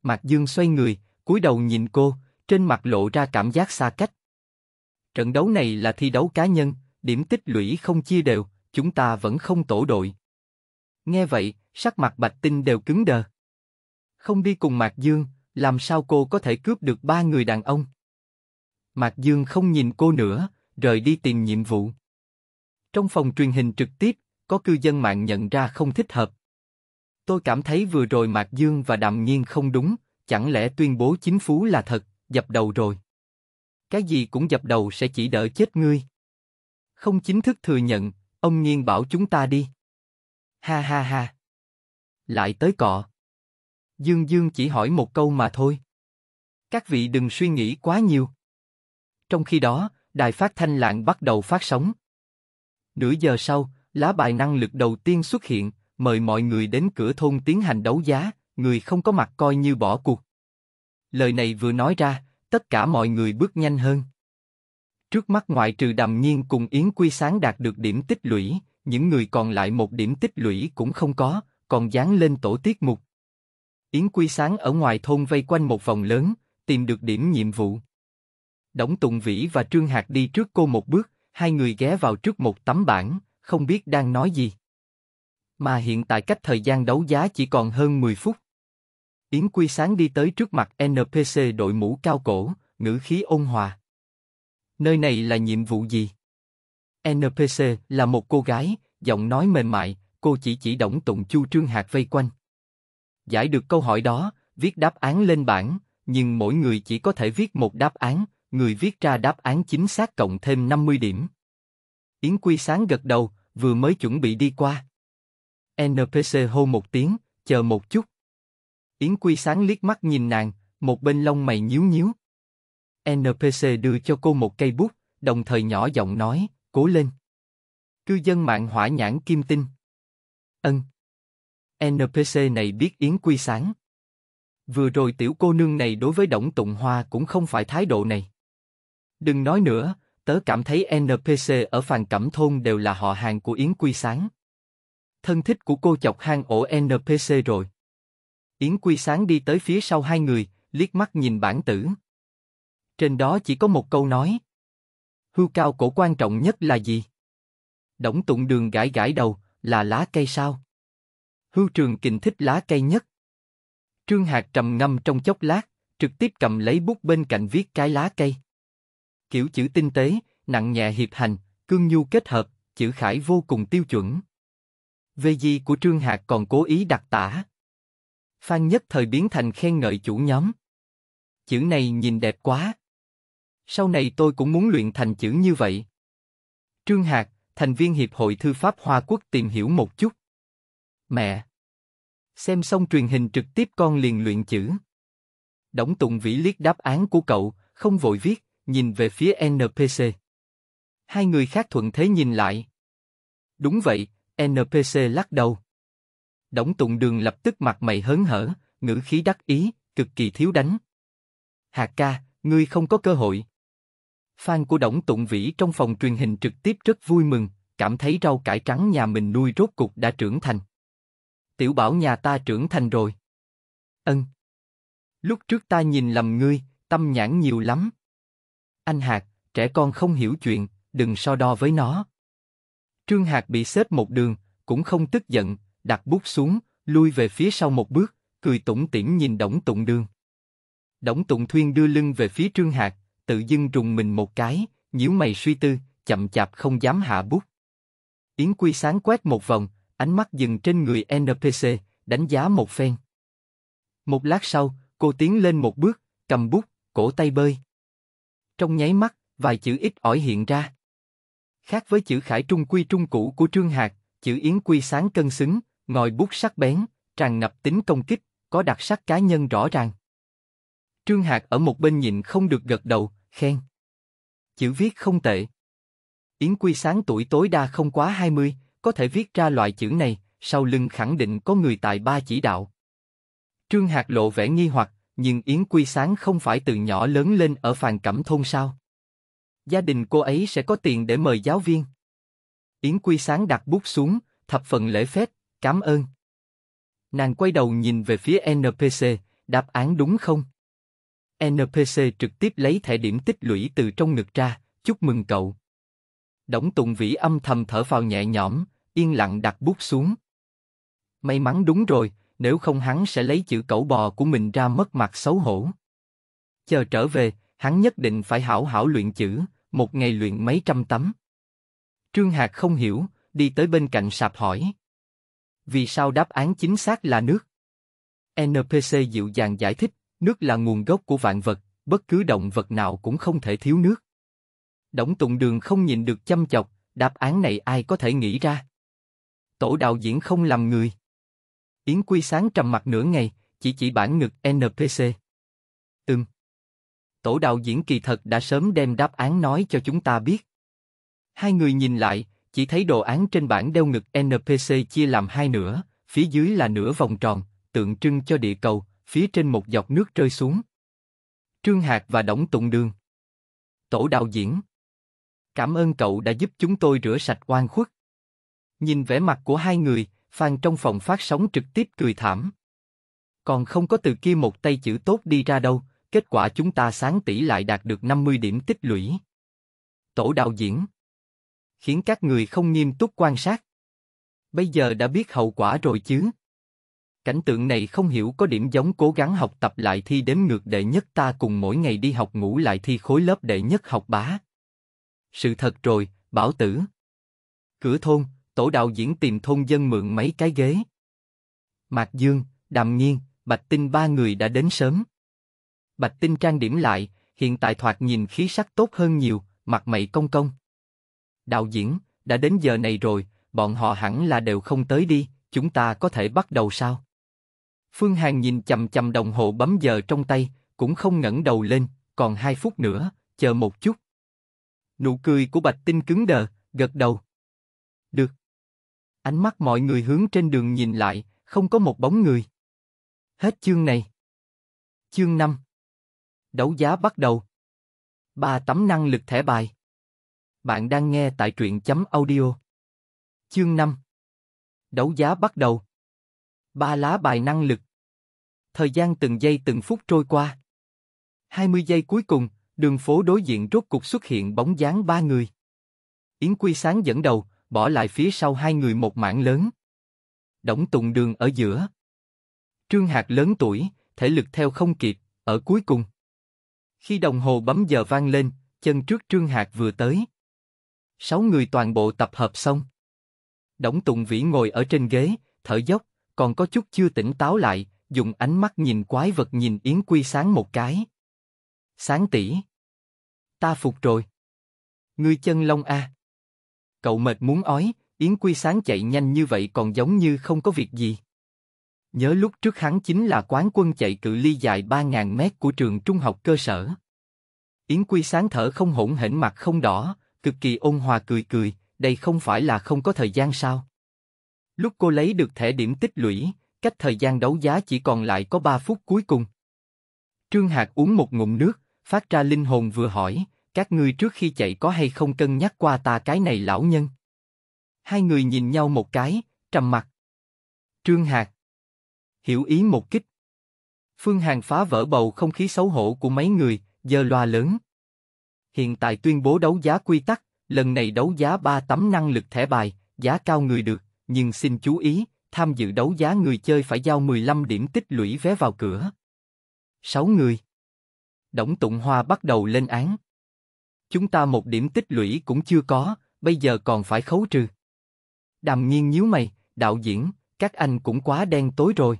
Mạc Dương xoay người, cúi đầu nhìn cô, trên mặt lộ ra cảm giác xa cách. Trận đấu này là thi đấu cá nhân, điểm tích lũy không chia đều, chúng ta vẫn không tổ đội. Nghe vậy, sắc mặt Bạch Tinh đều cứng đờ. Không đi cùng Mạc Dương, làm sao cô có thể cướp được ba người đàn ông? Mạc Dương không nhìn cô nữa, rời đi tìm nhiệm vụ. Trong phòng truyền hình trực tiếp, có cư dân mạng nhận ra không thích hợp. Tôi cảm thấy vừa rồi Mạc Dương và đạm Nhiên không đúng, chẳng lẽ tuyên bố chính phú là thật, dập đầu rồi. Cái gì cũng dập đầu sẽ chỉ đỡ chết ngươi. Không chính thức thừa nhận, ông Nhiên bảo chúng ta đi. Ha ha ha. Lại tới cọ. Dương Dương chỉ hỏi một câu mà thôi. Các vị đừng suy nghĩ quá nhiều. Trong khi đó, đài phát thanh lạng bắt đầu phát sóng. Nửa giờ sau, lá bài năng lực đầu tiên xuất hiện, mời mọi người đến cửa thôn tiến hành đấu giá, người không có mặt coi như bỏ cuộc. Lời này vừa nói ra, tất cả mọi người bước nhanh hơn. Trước mắt ngoại trừ đàm nhiên cùng Yến Quy Sáng đạt được điểm tích lũy, những người còn lại một điểm tích lũy cũng không có, còn dán lên tổ tiết mục. Yến Quy Sáng ở ngoài thôn vây quanh một vòng lớn, tìm được điểm nhiệm vụ. Đống Tùng Vĩ và Trương Hạc đi trước cô một bước, hai người ghé vào trước một tấm bảng, không biết đang nói gì. Mà hiện tại cách thời gian đấu giá chỉ còn hơn 10 phút. Yến Quy Sáng đi tới trước mặt NPC đội mũ cao cổ, ngữ khí ôn hòa. Nơi này là nhiệm vụ gì? NPC là một cô gái, giọng nói mềm mại, cô chỉ chỉ động tụng chu trương hạt vây quanh. Giải được câu hỏi đó, viết đáp án lên bảng, nhưng mỗi người chỉ có thể viết một đáp án, người viết ra đáp án chính xác cộng thêm 50 điểm. Yến Quy Sáng gật đầu, vừa mới chuẩn bị đi qua. NPC hô một tiếng, chờ một chút. Yến Quy Sáng liếc mắt nhìn nàng, một bên lông mày nhíu nhíu. NPC đưa cho cô một cây bút, đồng thời nhỏ giọng nói, cố lên. Cư dân mạng hỏa nhãn kim tinh. Ân. NPC này biết Yến Quy Sáng. Vừa rồi tiểu cô nương này đối với Đổng Tụng Hoa cũng không phải thái độ này. Đừng nói nữa, tớ cảm thấy NPC ở phàn cẩm thôn đều là họ hàng của Yến Quy Sáng. Thân thích của cô chọc hang ổ NPC rồi. Yến Quy Sáng đi tới phía sau hai người, liếc mắt nhìn bản tử. Trên đó chỉ có một câu nói. Hưu cao cổ quan trọng nhất là gì? Đổng tụng đường gãi gãi đầu, là lá cây sao? Hưu trường kình thích lá cây nhất. Trương Hạc trầm ngâm trong chốc lát, trực tiếp cầm lấy bút bên cạnh viết cái lá cây kiểu chữ tinh tế, nặng nhẹ hiệp hành, cương nhu kết hợp, chữ khải vô cùng tiêu chuẩn. Về gì của Trương Hạc còn cố ý đặt tả. Phan nhất thời biến thành khen ngợi chủ nhóm. Chữ này nhìn đẹp quá. Sau này tôi cũng muốn luyện thành chữ như vậy. Trương Hạc, thành viên Hiệp hội Thư pháp Hoa Quốc tìm hiểu một chút. Mẹ! Xem xong truyền hình trực tiếp con liền luyện chữ. Đổng Tùng Vĩ liếc đáp án của cậu, không vội viết nhìn về phía NPC. Hai người khác thuận thế nhìn lại. Đúng vậy, NPC lắc đầu. Đổng Tùng Đường lập tức mặt mày hớn hở, ngữ khí đắc ý, cực kỳ thiếu đánh. Hạt ca, ngươi không có cơ hội. Fan của Đổng Tụng Vĩ trong phòng truyền hình trực tiếp rất vui mừng, cảm thấy rau cải trắng nhà mình nuôi rốt cục đã trưởng thành. Tiểu bảo nhà ta trưởng thành rồi. Ân. Lúc trước ta nhìn lầm ngươi, tâm nhãn nhiều lắm. Anh Hạc, trẻ con không hiểu chuyện, đừng so đo với nó. Trương Hạc bị xếp một đường, cũng không tức giận, đặt bút xuống, lui về phía sau một bước, cười tủm tỉm nhìn Đổng Tụng Đương. Đổng Tụng Thuyên đưa lưng về phía Trương Hạc, tự dưng trùng mình một cái, nhíu mày suy tư, chậm chạp không dám hạ bút. Yến Quy sáng quét một vòng, ánh mắt dừng trên người NPC, đánh giá một phen. Một lát sau, cô tiến lên một bước, cầm bút, cổ tay bơi. Trong nháy mắt, vài chữ ít ỏi hiện ra. Khác với chữ khải trung quy trung cũ của Trương Hạc, chữ yến quy sáng cân xứng, ngòi bút sắc bén, tràn ngập tính công kích, có đặc sắc cá nhân rõ ràng. Trương Hạc ở một bên nhìn không được gật đầu, khen. Chữ viết không tệ. Yến Quy sáng tuổi tối đa không quá 20, có thể viết ra loại chữ này, sau lưng khẳng định có người tài ba chỉ đạo. Trương Hạc lộ vẻ nghi hoặc, nhưng Yến Quy Sáng không phải từ nhỏ lớn lên ở phàn cẩm thôn sao? Gia đình cô ấy sẽ có tiền để mời giáo viên. Yến Quy Sáng đặt bút xuống, thập phần lễ phép, cảm ơn. Nàng quay đầu nhìn về phía NPC, đáp án đúng không? NPC trực tiếp lấy thẻ điểm tích lũy từ trong ngực ra, chúc mừng cậu. Đổng Tùng Vĩ âm thầm thở phào nhẹ nhõm, yên lặng đặt bút xuống. May mắn đúng rồi, nếu không hắn sẽ lấy chữ cẩu bò của mình ra mất mặt xấu hổ. Chờ trở về, hắn nhất định phải hảo hảo luyện chữ, một ngày luyện mấy trăm tấm. Trương Hạc không hiểu, đi tới bên cạnh sạp hỏi. Vì sao đáp án chính xác là nước? NPC dịu dàng giải thích, nước là nguồn gốc của vạn vật, bất cứ động vật nào cũng không thể thiếu nước. Đổng Tụng Đường không nhìn được chăm chọc, đáp án này ai có thể nghĩ ra? Tổ đạo diễn không làm người. Yến Quy sáng trầm mặt nửa ngày, chỉ chỉ bản ngực NPC. Ừm. Tổ đạo diễn kỳ thật đã sớm đem đáp án nói cho chúng ta biết. Hai người nhìn lại, chỉ thấy đồ án trên bản đeo ngực NPC chia làm hai nửa, phía dưới là nửa vòng tròn, tượng trưng cho địa cầu, phía trên một dọc nước rơi xuống. Trương Hạc và Đổng Tụng Đường. Tổ đạo diễn. Cảm ơn cậu đã giúp chúng tôi rửa sạch oan khuất. Nhìn vẻ mặt của hai người, Phan trong phòng phát sóng trực tiếp cười thảm. Còn không có từ kia một tay chữ tốt đi ra đâu, kết quả chúng ta sáng tỷ lại đạt được 50 điểm tích lũy. Tổ đạo diễn Khiến các người không nghiêm túc quan sát. Bây giờ đã biết hậu quả rồi chứ. Cảnh tượng này không hiểu có điểm giống cố gắng học tập lại thi đếm ngược đệ nhất ta cùng mỗi ngày đi học ngủ lại thi khối lớp đệ nhất học bá. Sự thật rồi, bảo tử. Cửa thôn, tổ đạo diễn tìm thôn dân mượn mấy cái ghế. Mạc Dương, Đàm Nhiên, Bạch Tinh ba người đã đến sớm. Bạch Tinh trang điểm lại, hiện tại thoạt nhìn khí sắc tốt hơn nhiều, mặt mày công công. Đạo diễn, đã đến giờ này rồi, bọn họ hẳn là đều không tới đi, chúng ta có thể bắt đầu sao? Phương Hàn nhìn chầm chầm đồng hồ bấm giờ trong tay, cũng không ngẩng đầu lên, còn hai phút nữa, chờ một chút. Nụ cười của Bạch Tinh cứng đờ, gật đầu. Được. Ánh mắt mọi người hướng trên đường nhìn lại, không có một bóng người. Hết chương này. Chương 5 Đấu giá bắt đầu. Ba tấm năng lực thẻ bài. Bạn đang nghe tại truyện chấm audio. Chương 5 Đấu giá bắt đầu. Ba lá bài năng lực. Thời gian từng giây từng phút trôi qua. 20 giây cuối cùng, đường phố đối diện rốt cục xuất hiện bóng dáng ba người. Yến Quy Sáng dẫn đầu, bỏ lại phía sau hai người một mảng lớn. Đổng Tùng Đường ở giữa. Trương Hạc lớn tuổi, thể lực theo không kịp, ở cuối cùng. Khi đồng hồ bấm giờ vang lên, chân trước Trương Hạc vừa tới. Sáu người toàn bộ tập hợp xong. Đổng Tùng Vĩ ngồi ở trên ghế, thở dốc, còn có chút chưa tỉnh táo lại, dùng ánh mắt nhìn quái vật nhìn Yến Quy sáng một cái. Sáng tỷ, Ta phục rồi. Ngươi chân long a. À. Cậu mệt muốn ói, Yến Quy Sáng chạy nhanh như vậy còn giống như không có việc gì. Nhớ lúc trước hắn chính là quán quân chạy cự ly dài 3.000 mét của trường trung học cơ sở. Yến Quy Sáng thở không hỗn hển mặt không đỏ, cực kỳ ôn hòa cười cười, đây không phải là không có thời gian sao. Lúc cô lấy được thẻ điểm tích lũy, cách thời gian đấu giá chỉ còn lại có 3 phút cuối cùng. Trương Hạc uống một ngụm nước, phát ra linh hồn vừa hỏi, các ngươi trước khi chạy có hay không cân nhắc qua ta cái này lão nhân? Hai người nhìn nhau một cái, trầm mặt. Trương Hạc. Hiểu ý một kích. Phương Hàn phá vỡ bầu không khí xấu hổ của mấy người, giờ loa lớn. Hiện tại tuyên bố đấu giá quy tắc, lần này đấu giá ba tấm năng lực thẻ bài, giá cao người được, nhưng xin chú ý, tham dự đấu giá người chơi phải giao 15 điểm tích lũy vé vào cửa. 6 người. Đổng Tụng Hoa bắt đầu lên án. Chúng ta một điểm tích lũy cũng chưa có, bây giờ còn phải khấu trừ. Đàm nghiên nhíu mày, đạo diễn, các anh cũng quá đen tối rồi.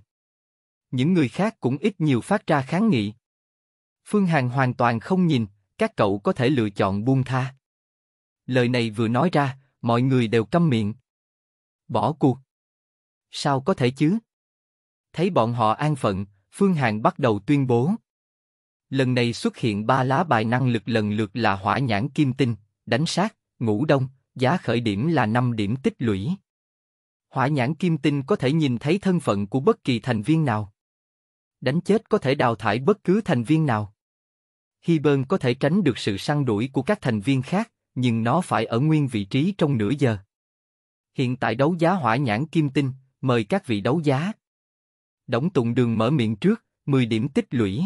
Những người khác cũng ít nhiều phát ra kháng nghị. Phương Hàn hoàn toàn không nhìn, các cậu có thể lựa chọn buông tha. Lời này vừa nói ra, mọi người đều câm miệng. Bỏ cuộc. Sao có thể chứ? Thấy bọn họ an phận, Phương Hàn bắt đầu tuyên bố. Lần này xuất hiện ba lá bài năng lực lần lượt là hỏa nhãn kim tinh, đánh sát, ngũ đông, giá khởi điểm là 5 điểm tích lũy. Hỏa nhãn kim tinh có thể nhìn thấy thân phận của bất kỳ thành viên nào. Đánh chết có thể đào thải bất cứ thành viên nào. Hibern có thể tránh được sự săn đuổi của các thành viên khác, nhưng nó phải ở nguyên vị trí trong nửa giờ. Hiện tại đấu giá hỏa nhãn kim tinh, mời các vị đấu giá. Đổng tụng Đường mở miệng trước, 10 điểm tích lũy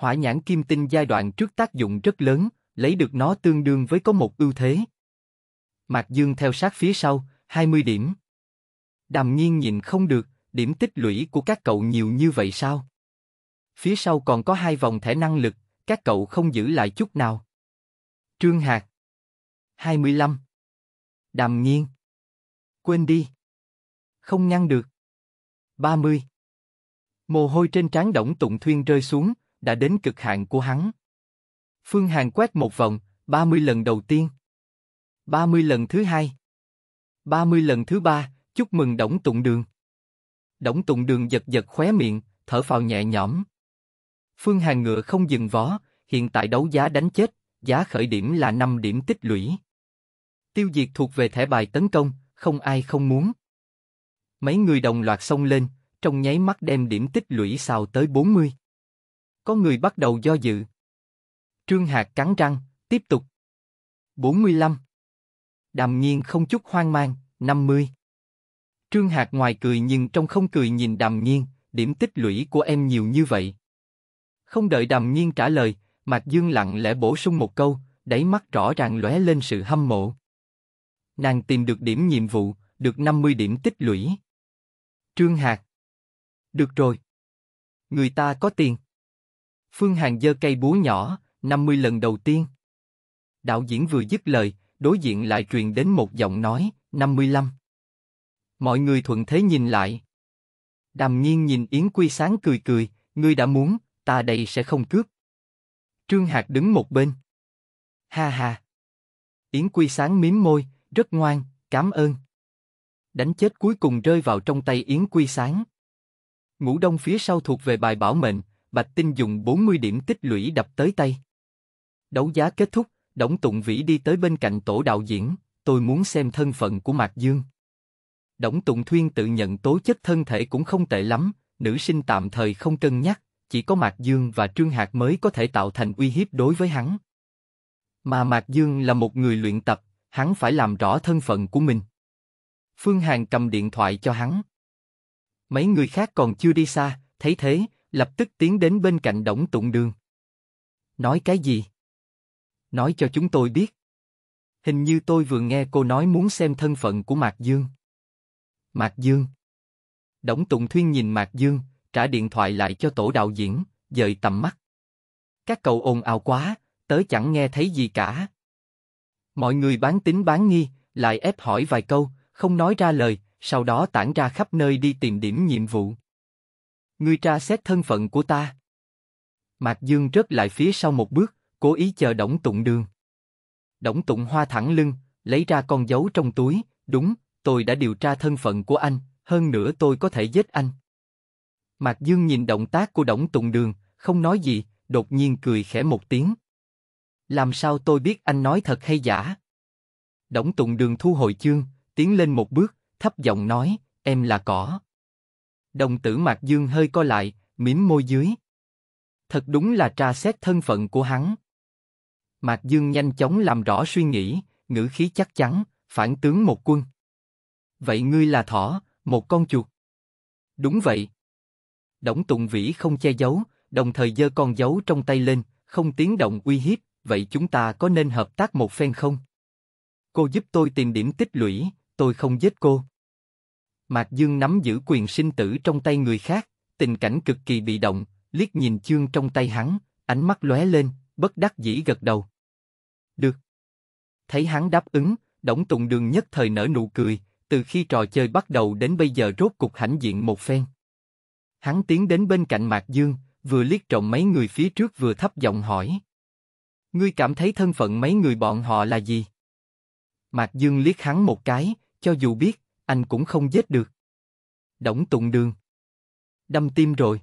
hỏa nhãn kim tinh giai đoạn trước tác dụng rất lớn, lấy được nó tương đương với có một ưu thế. Mạc Dương theo sát phía sau, 20 điểm. Đàm nhiên nhìn không được, điểm tích lũy của các cậu nhiều như vậy sao? Phía sau còn có hai vòng thẻ năng lực, các cậu không giữ lại chút nào. Trương Hạc 25 Đàm nhiên Quên đi Không ngăn được 30 Mồ hôi trên trán Đổng Tụng Thuyên rơi xuống, đã đến cực hạn của hắn. Phương Hàn quét một vòng, 30 lần đầu tiên, 30 lần thứ hai, 30 lần thứ ba, chúc mừng Đổng Tụng Đường. Đổng Tụng Đường giật giật khóe miệng, thở phào nhẹ nhõm. Phương Hàn ngựa không dừng vó, hiện tại đấu giá đánh chết, giá khởi điểm là 5 điểm tích lũy. Tiêu diệt thuộc về thẻ bài tấn công, không ai không muốn. Mấy người đồng loạt xông lên, trong nháy mắt đem điểm tích lũy xào tới 40. Có người bắt đầu do dự. Trương Hạc cắn răng, tiếp tục. 45. Đàm Nhiên không chút hoang mang, 50. Trương Hạc ngoài cười nhưng trong không cười nhìn Đàm Nhiên, điểm tích lũy của em nhiều như vậy. Không đợi Đàm Nhiên trả lời, Mạc Dương lặng lẽ bổ sung một câu, đáy mắt rõ ràng lóe lên sự hâm mộ. Nàng tìm được điểm nhiệm vụ, được 50 điểm tích lũy. Trương Hạc. Được rồi. Người ta có tiền. Phương Hàn giơ cây búa nhỏ, 50 lần đầu tiên. Đạo diễn vừa dứt lời, đối diện lại truyền đến một giọng nói, 55. Mọi người thuận thế nhìn lại. Đàm nghiên nhìn Yến Quy Sáng cười cười, ngươi đã muốn, ta đây sẽ không cướp. Trương Hạc đứng một bên. Ha ha. Yến Quy Sáng mím môi, rất ngoan, cảm ơn. Đánh chết cuối cùng rơi vào trong tay Yến Quy Sáng. Ngũ Đông phía sau thuộc về bài bảo mệnh, Bạch Tinh dùng 40 điểm tích lũy đập tới tay. Đấu giá kết thúc, Đổng Tụng Vĩ đi tới bên cạnh tổ đạo diễn, tôi muốn xem thân phận của Mạc Dương. Đổng Tụng Thuyên tự nhận tố chất thân thể cũng không tệ lắm, nữ sinh tạm thời không cân nhắc, chỉ có Mạc Dương và Trương Hạc mới có thể tạo thành uy hiếp đối với hắn. Mà Mạc Dương là một người luyện tập, hắn phải làm rõ thân phận của mình. Phương Hàn cầm điện thoại cho hắn. Mấy người khác còn chưa đi xa, thấy thế, lập tức tiến đến bên cạnh Đổng Tụng Đường. Nói cái gì? Nói cho chúng tôi biết. Hình như tôi vừa nghe cô nói muốn xem thân phận của Mạc Dương. Mạc Dương. Đổng Tụng Thuyên nhìn Mạc Dương, trả điện thoại lại cho tổ đạo diễn, dời tầm mắt. Các cậu ồn ào quá, tớ chẳng nghe thấy gì cả. Mọi người bán tính bán nghi, lại ép hỏi vài câu, không nói ra lời, sau đó tản ra khắp nơi đi tìm điểm nhiệm vụ ngươi tra xét thân phận của ta. Mạc Dương rớt lại phía sau một bước, cố ý chờ Đổng Tụng đường. Đổng Tụng hoa thẳng lưng, lấy ra con dấu trong túi, đúng, tôi đã điều tra thân phận của anh, hơn nữa tôi có thể giết anh. Mạc Dương nhìn động tác của Đổng Tụng đường, không nói gì, đột nhiên cười khẽ một tiếng. Làm sao tôi biết anh nói thật hay giả? Đổng Tụng đường thu hồi chương, tiến lên một bước, thấp giọng nói, em là cỏ. Đồng tử Mạc Dương hơi co lại, mím môi dưới. Thật đúng là tra xét thân phận của hắn. Mạc Dương nhanh chóng làm rõ suy nghĩ, ngữ khí chắc chắn, phản tướng một quân. Vậy ngươi là thỏ, một con chuột. Đúng vậy. Đổng Tùng Vĩ không che giấu, đồng thời giơ con dấu trong tay lên, không tiếng động uy hiếp, vậy chúng ta có nên hợp tác một phen không? Cô giúp tôi tìm điểm tích lũy, tôi không giết cô. Mạc Dương nắm giữ quyền sinh tử trong tay người khác, tình cảnh cực kỳ bị động, liếc nhìn chương trong tay hắn, ánh mắt lóe lên, bất đắc dĩ gật đầu. Được. Thấy hắn đáp ứng, Đổng Tùng Đường nhất thời nở nụ cười, từ khi trò chơi bắt đầu đến bây giờ rốt cục hãnh diện một phen. Hắn tiến đến bên cạnh Mạc Dương, vừa liếc trộm mấy người phía trước vừa thấp giọng hỏi. Ngươi cảm thấy thân phận mấy người bọn họ là gì? Mạc Dương liếc hắn một cái, cho dù biết, anh cũng không giết được. Đổng Tùng Đường Đâm tim rồi.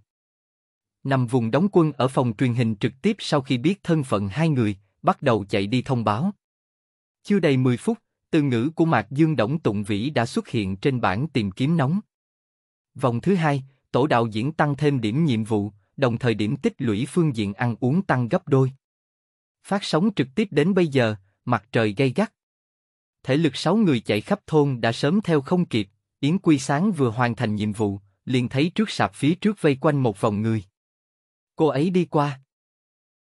Nằm vùng đóng quân ở phòng truyền hình trực tiếp sau khi biết thân phận hai người, bắt đầu chạy đi thông báo. Chưa đầy 10 phút, từ ngữ của Mạc Dương Đổng Tụng Vĩ đã xuất hiện trên bảng tìm kiếm nóng. Vòng thứ hai, tổ đạo diễn tăng thêm điểm nhiệm vụ, đồng thời điểm tích lũy phương diện ăn uống tăng gấp đôi. Phát sóng trực tiếp đến bây giờ, mặt trời gay gắt thể lực sáu người chạy khắp thôn đã sớm theo không kịp, Yến Quy Sáng vừa hoàn thành nhiệm vụ, liền thấy trước sạp phía trước vây quanh một vòng người. Cô ấy đi qua.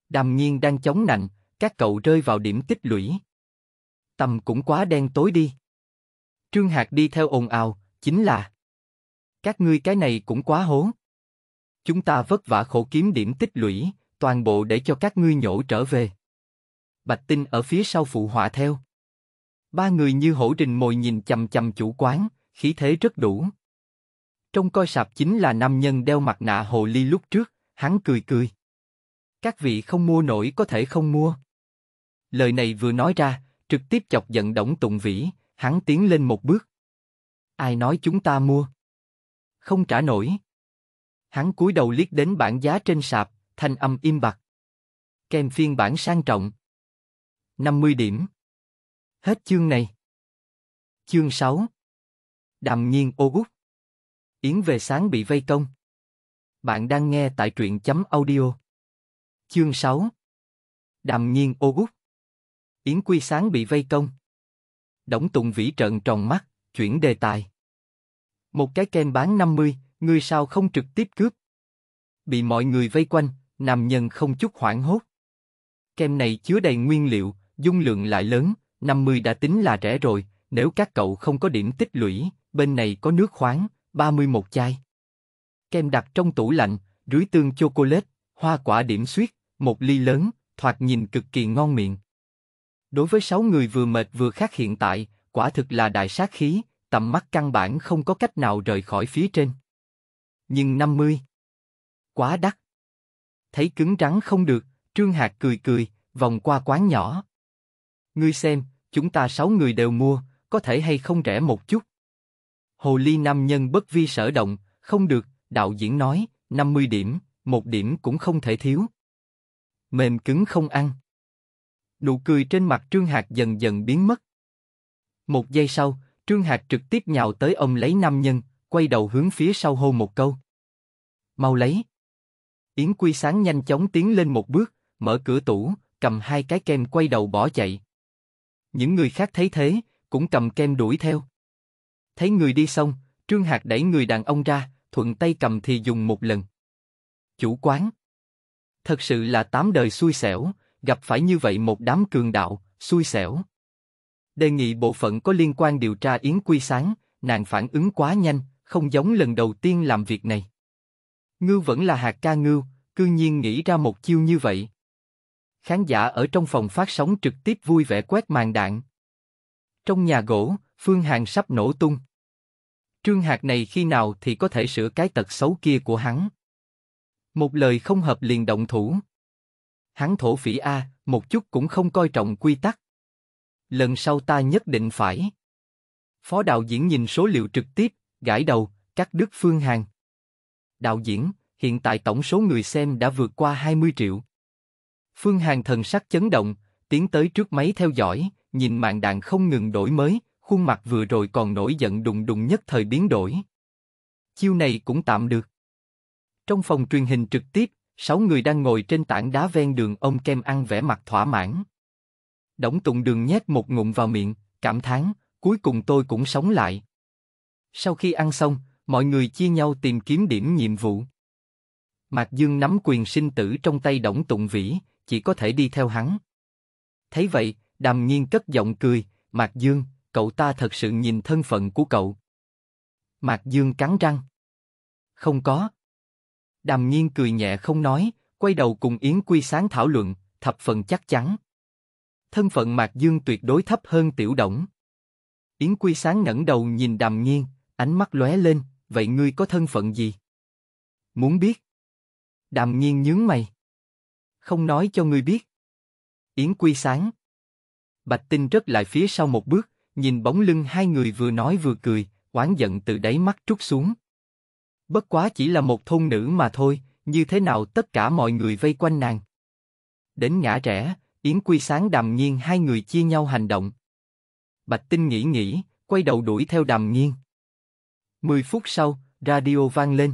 Đàm nhiên đang chống nạnh, các cậu rơi vào điểm tích lũy. Tầm cũng quá đen tối đi. Trương Hạc đi theo ồn ào, chính là Các ngươi cái này cũng quá hố. Chúng ta vất vả khổ kiếm điểm tích lũy, toàn bộ để cho các ngươi nhổ trở về. Bạch Tinh ở phía sau phụ họa theo. Ba người như hổ rình mồi nhìn chầm chầm chủ quán, khí thế rất đủ. Trong coi sạp chính là nam nhân đeo mặt nạ hồ ly lúc trước, hắn cười cười. Các vị không mua nổi có thể không mua. Lời này vừa nói ra, trực tiếp chọc giận Đổng Tụng Vĩ, hắn tiến lên một bước. Ai nói chúng ta mua? Không trả nổi. Hắn cúi đầu liếc đến bảng giá trên sạp, thanh âm im bặt. Kèm phiên bản sang trọng. 50 điểm. Hết chương này. Chương 6 Đàm nhiên ô út Yến về sáng bị vây công. Bạn đang nghe tại truyện chấm audio. Chương 6 Đàm nhiên ô út Yến quy sáng bị vây công. Đổng Tùng Vĩ trợn tròn mắt, chuyển đề tài. Một cái kem bán 50, người sao không trực tiếp cướp? Bị mọi người vây quanh, nằm nhân không chút hoảng hốt. Kem này chứa đầy nguyên liệu, dung lượng lại lớn, 50 đã tính là rẻ rồi, nếu các cậu không có điểm tích lũy, bên này có nước khoáng, 31 chai. Kem đặt trong tủ lạnh, rưới tương chocolate, hoa quả điểm suyết, một ly lớn, thoạt nhìn cực kỳ ngon miệng. Đối với sáu người vừa mệt vừa khát hiện tại, quả thực là đại sát khí, tầm mắt căn bản không có cách nào rời khỏi phía trên. Nhưng 50. Quá đắt. Thấy cứng rắn không được, Trương Hạc cười cười, vòng qua quán nhỏ ngươi xem, chúng ta sáu người đều mua, có thể hay không rẻ một chút? Hồ ly nam nhân bất vi sở động, không được, đạo diễn nói, 50 điểm, một điểm cũng không thể thiếu. Mềm cứng không ăn. Nụ cười trên mặt Trương Hạc dần dần biến mất. Một giây sau, Trương Hạc trực tiếp nhào tới ông lấy nam nhân, quay đầu hướng phía sau hô một câu. Mau lấy. Yến Quy Sáng nhanh chóng tiến lên một bước, mở cửa tủ, cầm hai cái kem quay đầu bỏ chạy. Những người khác thấy thế, cũng cầm kem đuổi theo. Thấy người đi xong, Trương Hạc đẩy người đàn ông ra, thuận tay cầm thì dùng một lần. Chủ quán. Thật sự là tám đời xui xẻo, gặp phải như vậy một đám cường đạo, xui xẻo. Đề nghị bộ phận có liên quan điều tra Yến Quy Sáng, nàng phản ứng quá nhanh, không giống lần đầu tiên làm việc này. ngư vẫn là hạt ca ngư cư nhiên nghĩ ra một chiêu như vậy. Khán giả ở trong phòng phát sóng trực tiếp vui vẻ quét màn đạn. Trong nhà gỗ, Phương Hàn sắp nổ tung. Trương Hạc này khi nào thì có thể sửa cái tật xấu kia của hắn. Một lời không hợp liền động thủ. Hắn thổ phỉ A, một chút cũng không coi trọng quy tắc. Lần sau ta nhất định phải. Phó đạo diễn nhìn số liệu trực tiếp, gãi đầu, cắt đứt Phương Hàn. Đạo diễn, hiện tại tổng số người xem đã vượt qua 20 triệu. Phương Hàng thần sắc chấn động, tiến tới trước máy theo dõi, nhìn mạng đạn không ngừng đổi mới, khuôn mặt vừa rồi còn nổi giận đùng đùng nhất thời biến đổi. Chiêu này cũng tạm được. Trong phòng truyền hình trực tiếp, sáu người đang ngồi trên tảng đá ven đường ông kem ăn vẻ mặt thỏa mãn. Đổng Tùng Đường nhét một ngụm vào miệng, cảm thán, cuối cùng tôi cũng sống lại. Sau khi ăn xong, mọi người chia nhau tìm kiếm điểm nhiệm vụ. Mạc Dương nắm quyền sinh tử trong tay Đổng Tùng Vĩ, chỉ có thể đi theo hắn. Thấy vậy, đàm nhiên cất giọng cười, Mạc Dương, cậu ta thật sự nhìn thân phận của cậu. Mạc Dương cắn răng. Không có. Đàm nhiên cười nhẹ không nói, quay đầu cùng Yến Quy Sáng thảo luận, thập phần chắc chắn. Thân phận Mạc Dương tuyệt đối thấp hơn tiểu động. Yến Quy Sáng ngẩng đầu nhìn đàm nhiên, ánh mắt lóe lên, vậy ngươi có thân phận gì? Muốn biết. Đàm nhiên nhướng mày không nói cho ngươi biết. Yến Quy sáng. Bạch Tinh rất lại phía sau một bước, nhìn bóng lưng hai người vừa nói vừa cười, oán giận từ đáy mắt trút xuống. Bất quá chỉ là một thôn nữ mà thôi, như thế nào tất cả mọi người vây quanh nàng. Đến ngã rẽ, Yến Quy sáng đàm nhiên hai người chia nhau hành động. Bạch Tinh nghĩ nghĩ, quay đầu đuổi theo đàm nhiên. Mười phút sau, radio vang lên.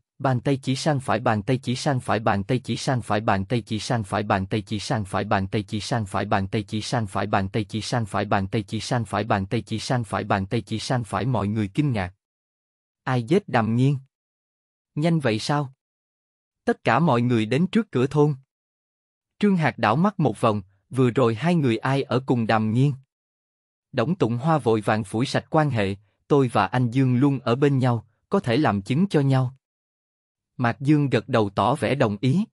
bàn tay chỉ sang phải bàn tay chỉ sang phải bàn tay chỉ sang phải bàn tay chỉ sang phải bàn tay chỉ sang phải bàn tay chỉ sang phải bàn tay chỉ sang phải bàn tay chỉ sang phải bàn tay chỉ sang phải bàn tay chỉ sang phải bàn tay chỉ sang phải mọi người kinh ngạc ai giết đàm nhiên? nhanh vậy sao tất cả mọi người đến trước cửa thôn trương hạc đảo mắt một vòng vừa rồi hai người ai ở cùng đàm nhiên? đổng tụng hoa vội vàng phủi sạch quan hệ tôi và anh dương luôn ở bên nhau có thể làm chứng cho nhau Mạc Dương gật đầu tỏ vẻ đồng ý.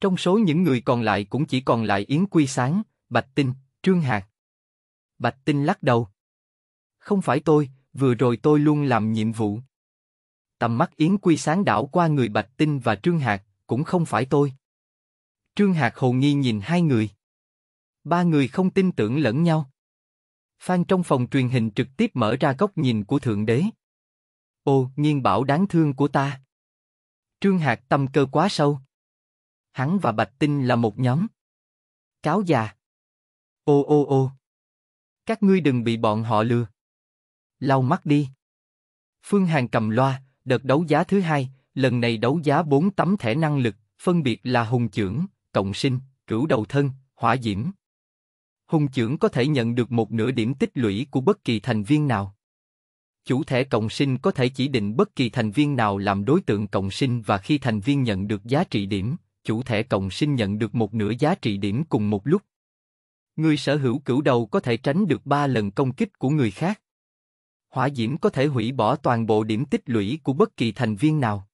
Trong số những người còn lại cũng chỉ còn lại Yến Quy Sáng, Bạch Tinh, Trương Hạc. Bạch Tinh lắc đầu. Không phải tôi, vừa rồi tôi luôn làm nhiệm vụ. Tầm mắt Yến Quy Sáng đảo qua người Bạch Tinh và Trương Hạc, cũng không phải tôi. Trương Hạc hồ nghi nhìn hai người. Ba người không tin tưởng lẫn nhau. Phan trong phòng truyền hình trực tiếp mở ra góc nhìn của Thượng Đế. Ô, nghiên bảo đáng thương của ta. Trương Hạc tâm cơ quá sâu. Hắn và Bạch Tinh là một nhóm. Cáo già. Ô ô ô. Các ngươi đừng bị bọn họ lừa. Lau mắt đi. Phương Hàn cầm loa, đợt đấu giá thứ hai, lần này đấu giá bốn tấm thẻ năng lực, phân biệt là hùng trưởng, cộng sinh, cửu đầu thân, hỏa diễm. Hùng trưởng có thể nhận được một nửa điểm tích lũy của bất kỳ thành viên nào. Chủ thể cộng sinh có thể chỉ định bất kỳ thành viên nào làm đối tượng cộng sinh và khi thành viên nhận được giá trị điểm, chủ thể cộng sinh nhận được một nửa giá trị điểm cùng một lúc. Người sở hữu cửu đầu có thể tránh được 3 lần công kích của người khác. Hỏa diễm có thể hủy bỏ toàn bộ điểm tích lũy của bất kỳ thành viên nào.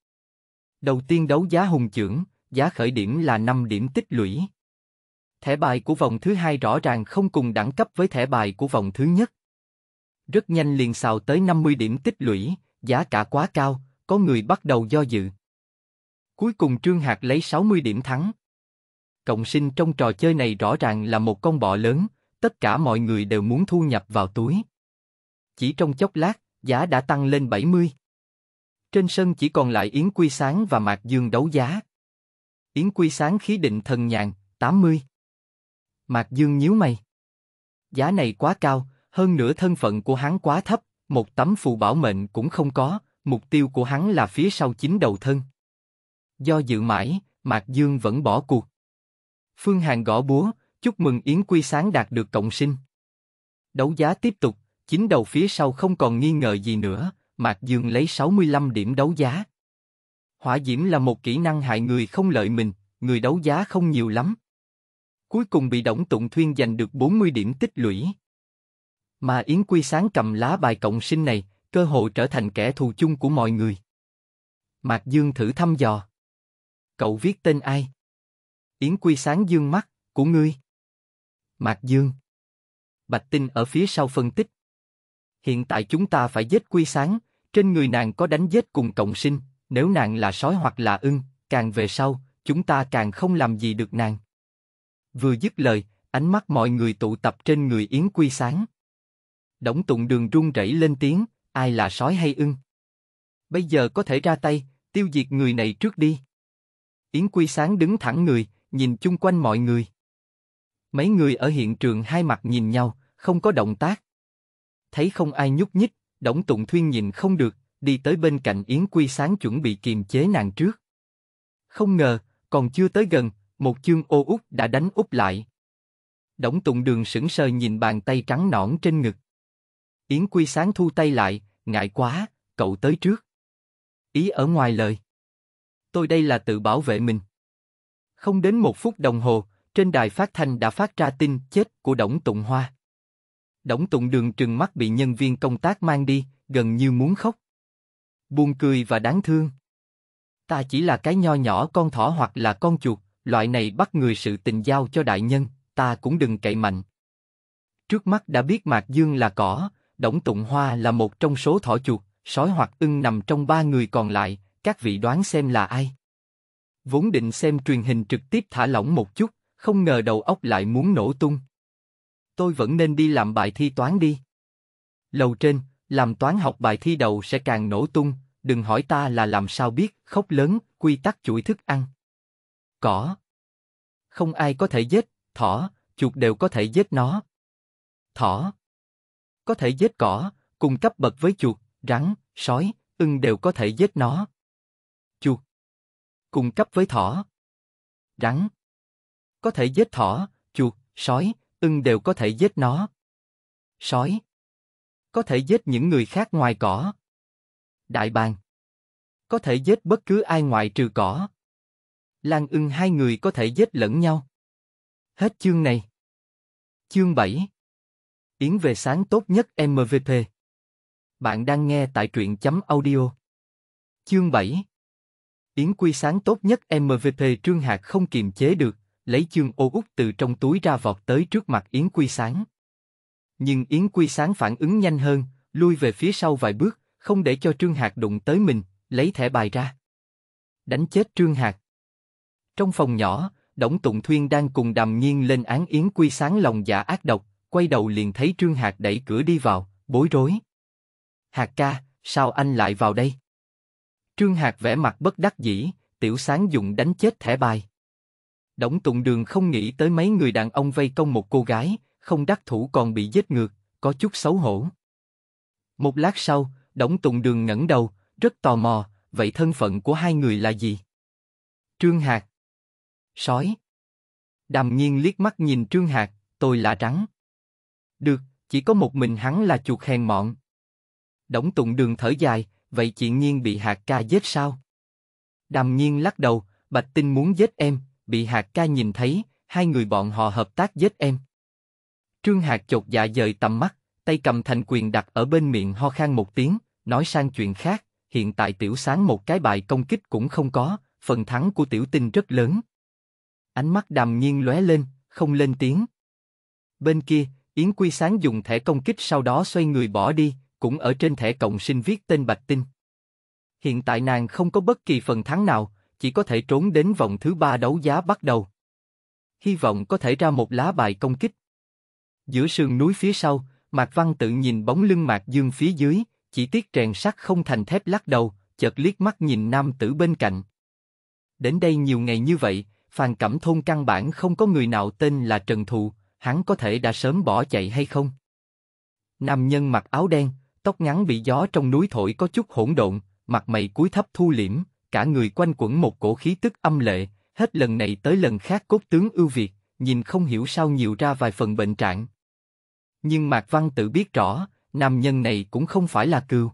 Đầu tiên đấu giá hùng trưởng, giá khởi điểm là 5 điểm tích lũy. Thẻ bài của vòng thứ hai rõ ràng không cùng đẳng cấp với thẻ bài của vòng thứ nhất. Rất nhanh liền xào tới 50 điểm tích lũy, giá cả quá cao, có người bắt đầu do dự. Cuối cùng Trương Hạc lấy 60 điểm thắng. Cộng sinh trong trò chơi này rõ ràng là một con bọ lớn, tất cả mọi người đều muốn thu nhập vào túi. Chỉ trong chốc lát, giá đã tăng lên 70. Trên sân chỉ còn lại Yến Quy Sáng và Mạc Dương đấu giá. Yến Quy Sáng khí định thần nhàn, 80. Mạc Dương nhíu mày. Giá này quá cao, hơn nữa thân phận của hắn quá thấp, một tấm phù bảo mệnh cũng không có, mục tiêu của hắn là phía sau chính đầu thân. Do dự mãi, Mạc Dương vẫn bỏ cuộc. Phương Hàn gõ búa, chúc mừng Yến Quy Sáng đạt được cộng sinh. Đấu giá tiếp tục, chính đầu phía sau không còn nghi ngờ gì nữa, Mạc Dương lấy 65 điểm đấu giá. Hỏa diễm là một kỹ năng hại người không lợi mình, người đấu giá không nhiều lắm. Cuối cùng bị Đổng Tụng Thuyên giành được 40 điểm tích lũy. Mà Yến Quy Sáng cầm lá bài cộng sinh này, cơ hội trở thành kẻ thù chung của mọi người. Mạc Dương thử thăm dò. Cậu viết tên ai? Yến Quy Sáng dương mắt, của ngươi. Mạc Dương. Bạch Tinh ở phía sau phân tích. Hiện tại chúng ta phải giết Quy Sáng, trên người nàng có đánh giết cùng cộng sinh, nếu nàng là sói hoặc là ưng, càng về sau, chúng ta càng không làm gì được nàng. Vừa dứt lời, ánh mắt mọi người tụ tập trên người Yến Quy Sáng. Đổng tùng đường run rẩy lên tiếng, ai là sói hay ưng? Bây giờ có thể ra tay, tiêu diệt người này trước đi. Yến Quy Sáng đứng thẳng người, nhìn chung quanh mọi người. Mấy người ở hiện trường hai mặt nhìn nhau, không có động tác. Thấy không ai nhúc nhích, Đổng tùng Thuyên nhìn không được, đi tới bên cạnh Yến Quy Sáng chuẩn bị kiềm chế nàng trước. Không ngờ, còn chưa tới gần, một chương ô út đã đánh úp lại. Đổng tùng Đường sững sờ nhìn bàn tay trắng nõn trên ngực. Yến Quy Sáng thu tay lại, ngại quá, cậu tới trước. Ý ở ngoài lời. Tôi đây là tự bảo vệ mình. Không đến một phút đồng hồ, trên đài phát thanh đã phát ra tin chết của Đổng Tụng Hoa. Đổng Tụng Đường trừng mắt bị nhân viên công tác mang đi, gần như muốn khóc. Buồn cười và đáng thương. Ta chỉ là cái nho nhỏ con thỏ hoặc là con chuột, loại này bắt người sự tình giao cho đại nhân, ta cũng đừng cậy mạnh. Trước mắt đã biết Mạc Dương là cỏ, Đổng Tụng Hoa là một trong số thỏ chuột, sói hoặc ưng nằm trong ba người còn lại, các vị đoán xem là ai? Vốn định xem truyền hình trực tiếp thả lỏng một chút, không ngờ đầu óc lại muốn nổ tung. Tôi vẫn nên đi làm bài thi toán đi. Lầu trên, làm toán học bài thi đầu sẽ càng nổ tung, đừng hỏi ta là làm sao biết, khóc lớn, quy tắc chuỗi thức ăn. Cỏ. Không ai có thể giết, thỏ, chuột đều có thể giết nó. Thỏ có thể giết cỏ, cùng cấp bậc với chuột, rắn, sói, ưng đều có thể giết nó. Chuột cùng cấp với thỏ, rắn có thể giết thỏ, chuột, sói, ưng đều có thể giết nó. Sói có thể giết những người khác ngoài cỏ. Đại bàng có thể giết bất cứ ai ngoài trừ cỏ. Lan ưng hai người có thể giết lẫn nhau. Hết chương này. Chương 7 Yến về sáng tốt nhất MVP. Bạn đang nghe tại truyện chấm audio. Chương 7 Yến Quy sáng tốt nhất MVP Trương Hạc không kiềm chế được, lấy chương ô út từ trong túi ra vọt tới trước mặt Yến Quy sáng. Nhưng Yến Quy sáng phản ứng nhanh hơn, lui về phía sau vài bước, không để cho Trương Hạc đụng tới mình, lấy thẻ bài ra. Đánh chết Trương Hạc. Trong phòng nhỏ, Đổng Tụng Thuyên đang cùng đàm nhiên lên án Yến Quy sáng lòng dạ ác độc, quay đầu liền thấy Trương Hạc đẩy cửa đi vào, bối rối. Hạc ca, sao anh lại vào đây? Trương Hạc vẽ mặt bất đắc dĩ, tiểu sáng dùng đánh chết thẻ bài. đống tụng đường không nghĩ tới mấy người đàn ông vây công một cô gái, không đắc thủ còn bị giết ngược, có chút xấu hổ. Một lát sau, đống tụng đường ngẩng đầu, rất tò mò, vậy thân phận của hai người là gì? Trương Hạc Sói Đàm nghiêng liếc mắt nhìn Trương Hạc, tôi là rắn. Được, chỉ có một mình hắn là chuột hèn mọn. Đổng tụng đường thở dài, vậy chị Nhiên bị hạt ca giết sao? Đàm Nhiên lắc đầu, Bạch Tinh muốn giết em, bị hạt ca nhìn thấy, hai người bọn họ hợp tác giết em. Trương Hạc chột dạ dời tầm mắt, tay cầm thành quyền đặt ở bên miệng ho khan một tiếng, nói sang chuyện khác, hiện tại tiểu sáng một cái bài công kích cũng không có, phần thắng của tiểu tinh rất lớn. Ánh mắt đàm nhiên lóe lên, không lên tiếng. Bên kia, Yến Quy Sáng dùng thẻ công kích sau đó xoay người bỏ đi, cũng ở trên thẻ cộng sinh viết tên Bạch Tinh. Hiện tại nàng không có bất kỳ phần thắng nào, chỉ có thể trốn đến vòng thứ ba đấu giá bắt đầu. Hy vọng có thể ra một lá bài công kích. Giữa sườn núi phía sau, Mạc Văn tự nhìn bóng lưng Mạc Dương phía dưới, chỉ tiếc rèn sắt không thành thép lắc đầu, chợt liếc mắt nhìn nam tử bên cạnh. Đến đây nhiều ngày như vậy, phàn cẩm thôn căn bản không có người nào tên là Trần Thụ, hắn có thể đã sớm bỏ chạy hay không? Nam nhân mặc áo đen, tóc ngắn bị gió trong núi thổi có chút hỗn độn, mặt mày cúi thấp thu liễm, cả người quanh quẩn một cổ khí tức âm lệ, hết lần này tới lần khác cốt tướng ưu việt, nhìn không hiểu sao nhiều ra vài phần bệnh trạng. Nhưng Mạc Văn tự biết rõ, nam nhân này cũng không phải là cừu.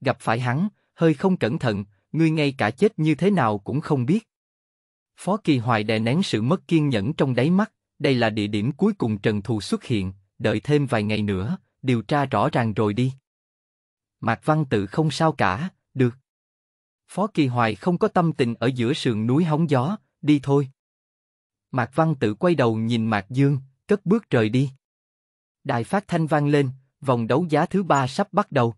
Gặp phải hắn, hơi không cẩn thận, người ngay cả chết như thế nào cũng không biết. Phó Kỳ Hoài đè nén sự mất kiên nhẫn trong đáy mắt, đây là địa điểm cuối cùng Trần Thù xuất hiện, đợi thêm vài ngày nữa, điều tra rõ ràng rồi đi. Mạc Văn Tự không sao cả, được. Phó Kỳ Hoài không có tâm tình ở giữa sườn núi hóng gió, đi thôi. Mạc Văn Tự quay đầu nhìn Mạc Dương, cất bước rời đi. Đài phát thanh vang lên, vòng đấu giá thứ ba sắp bắt đầu.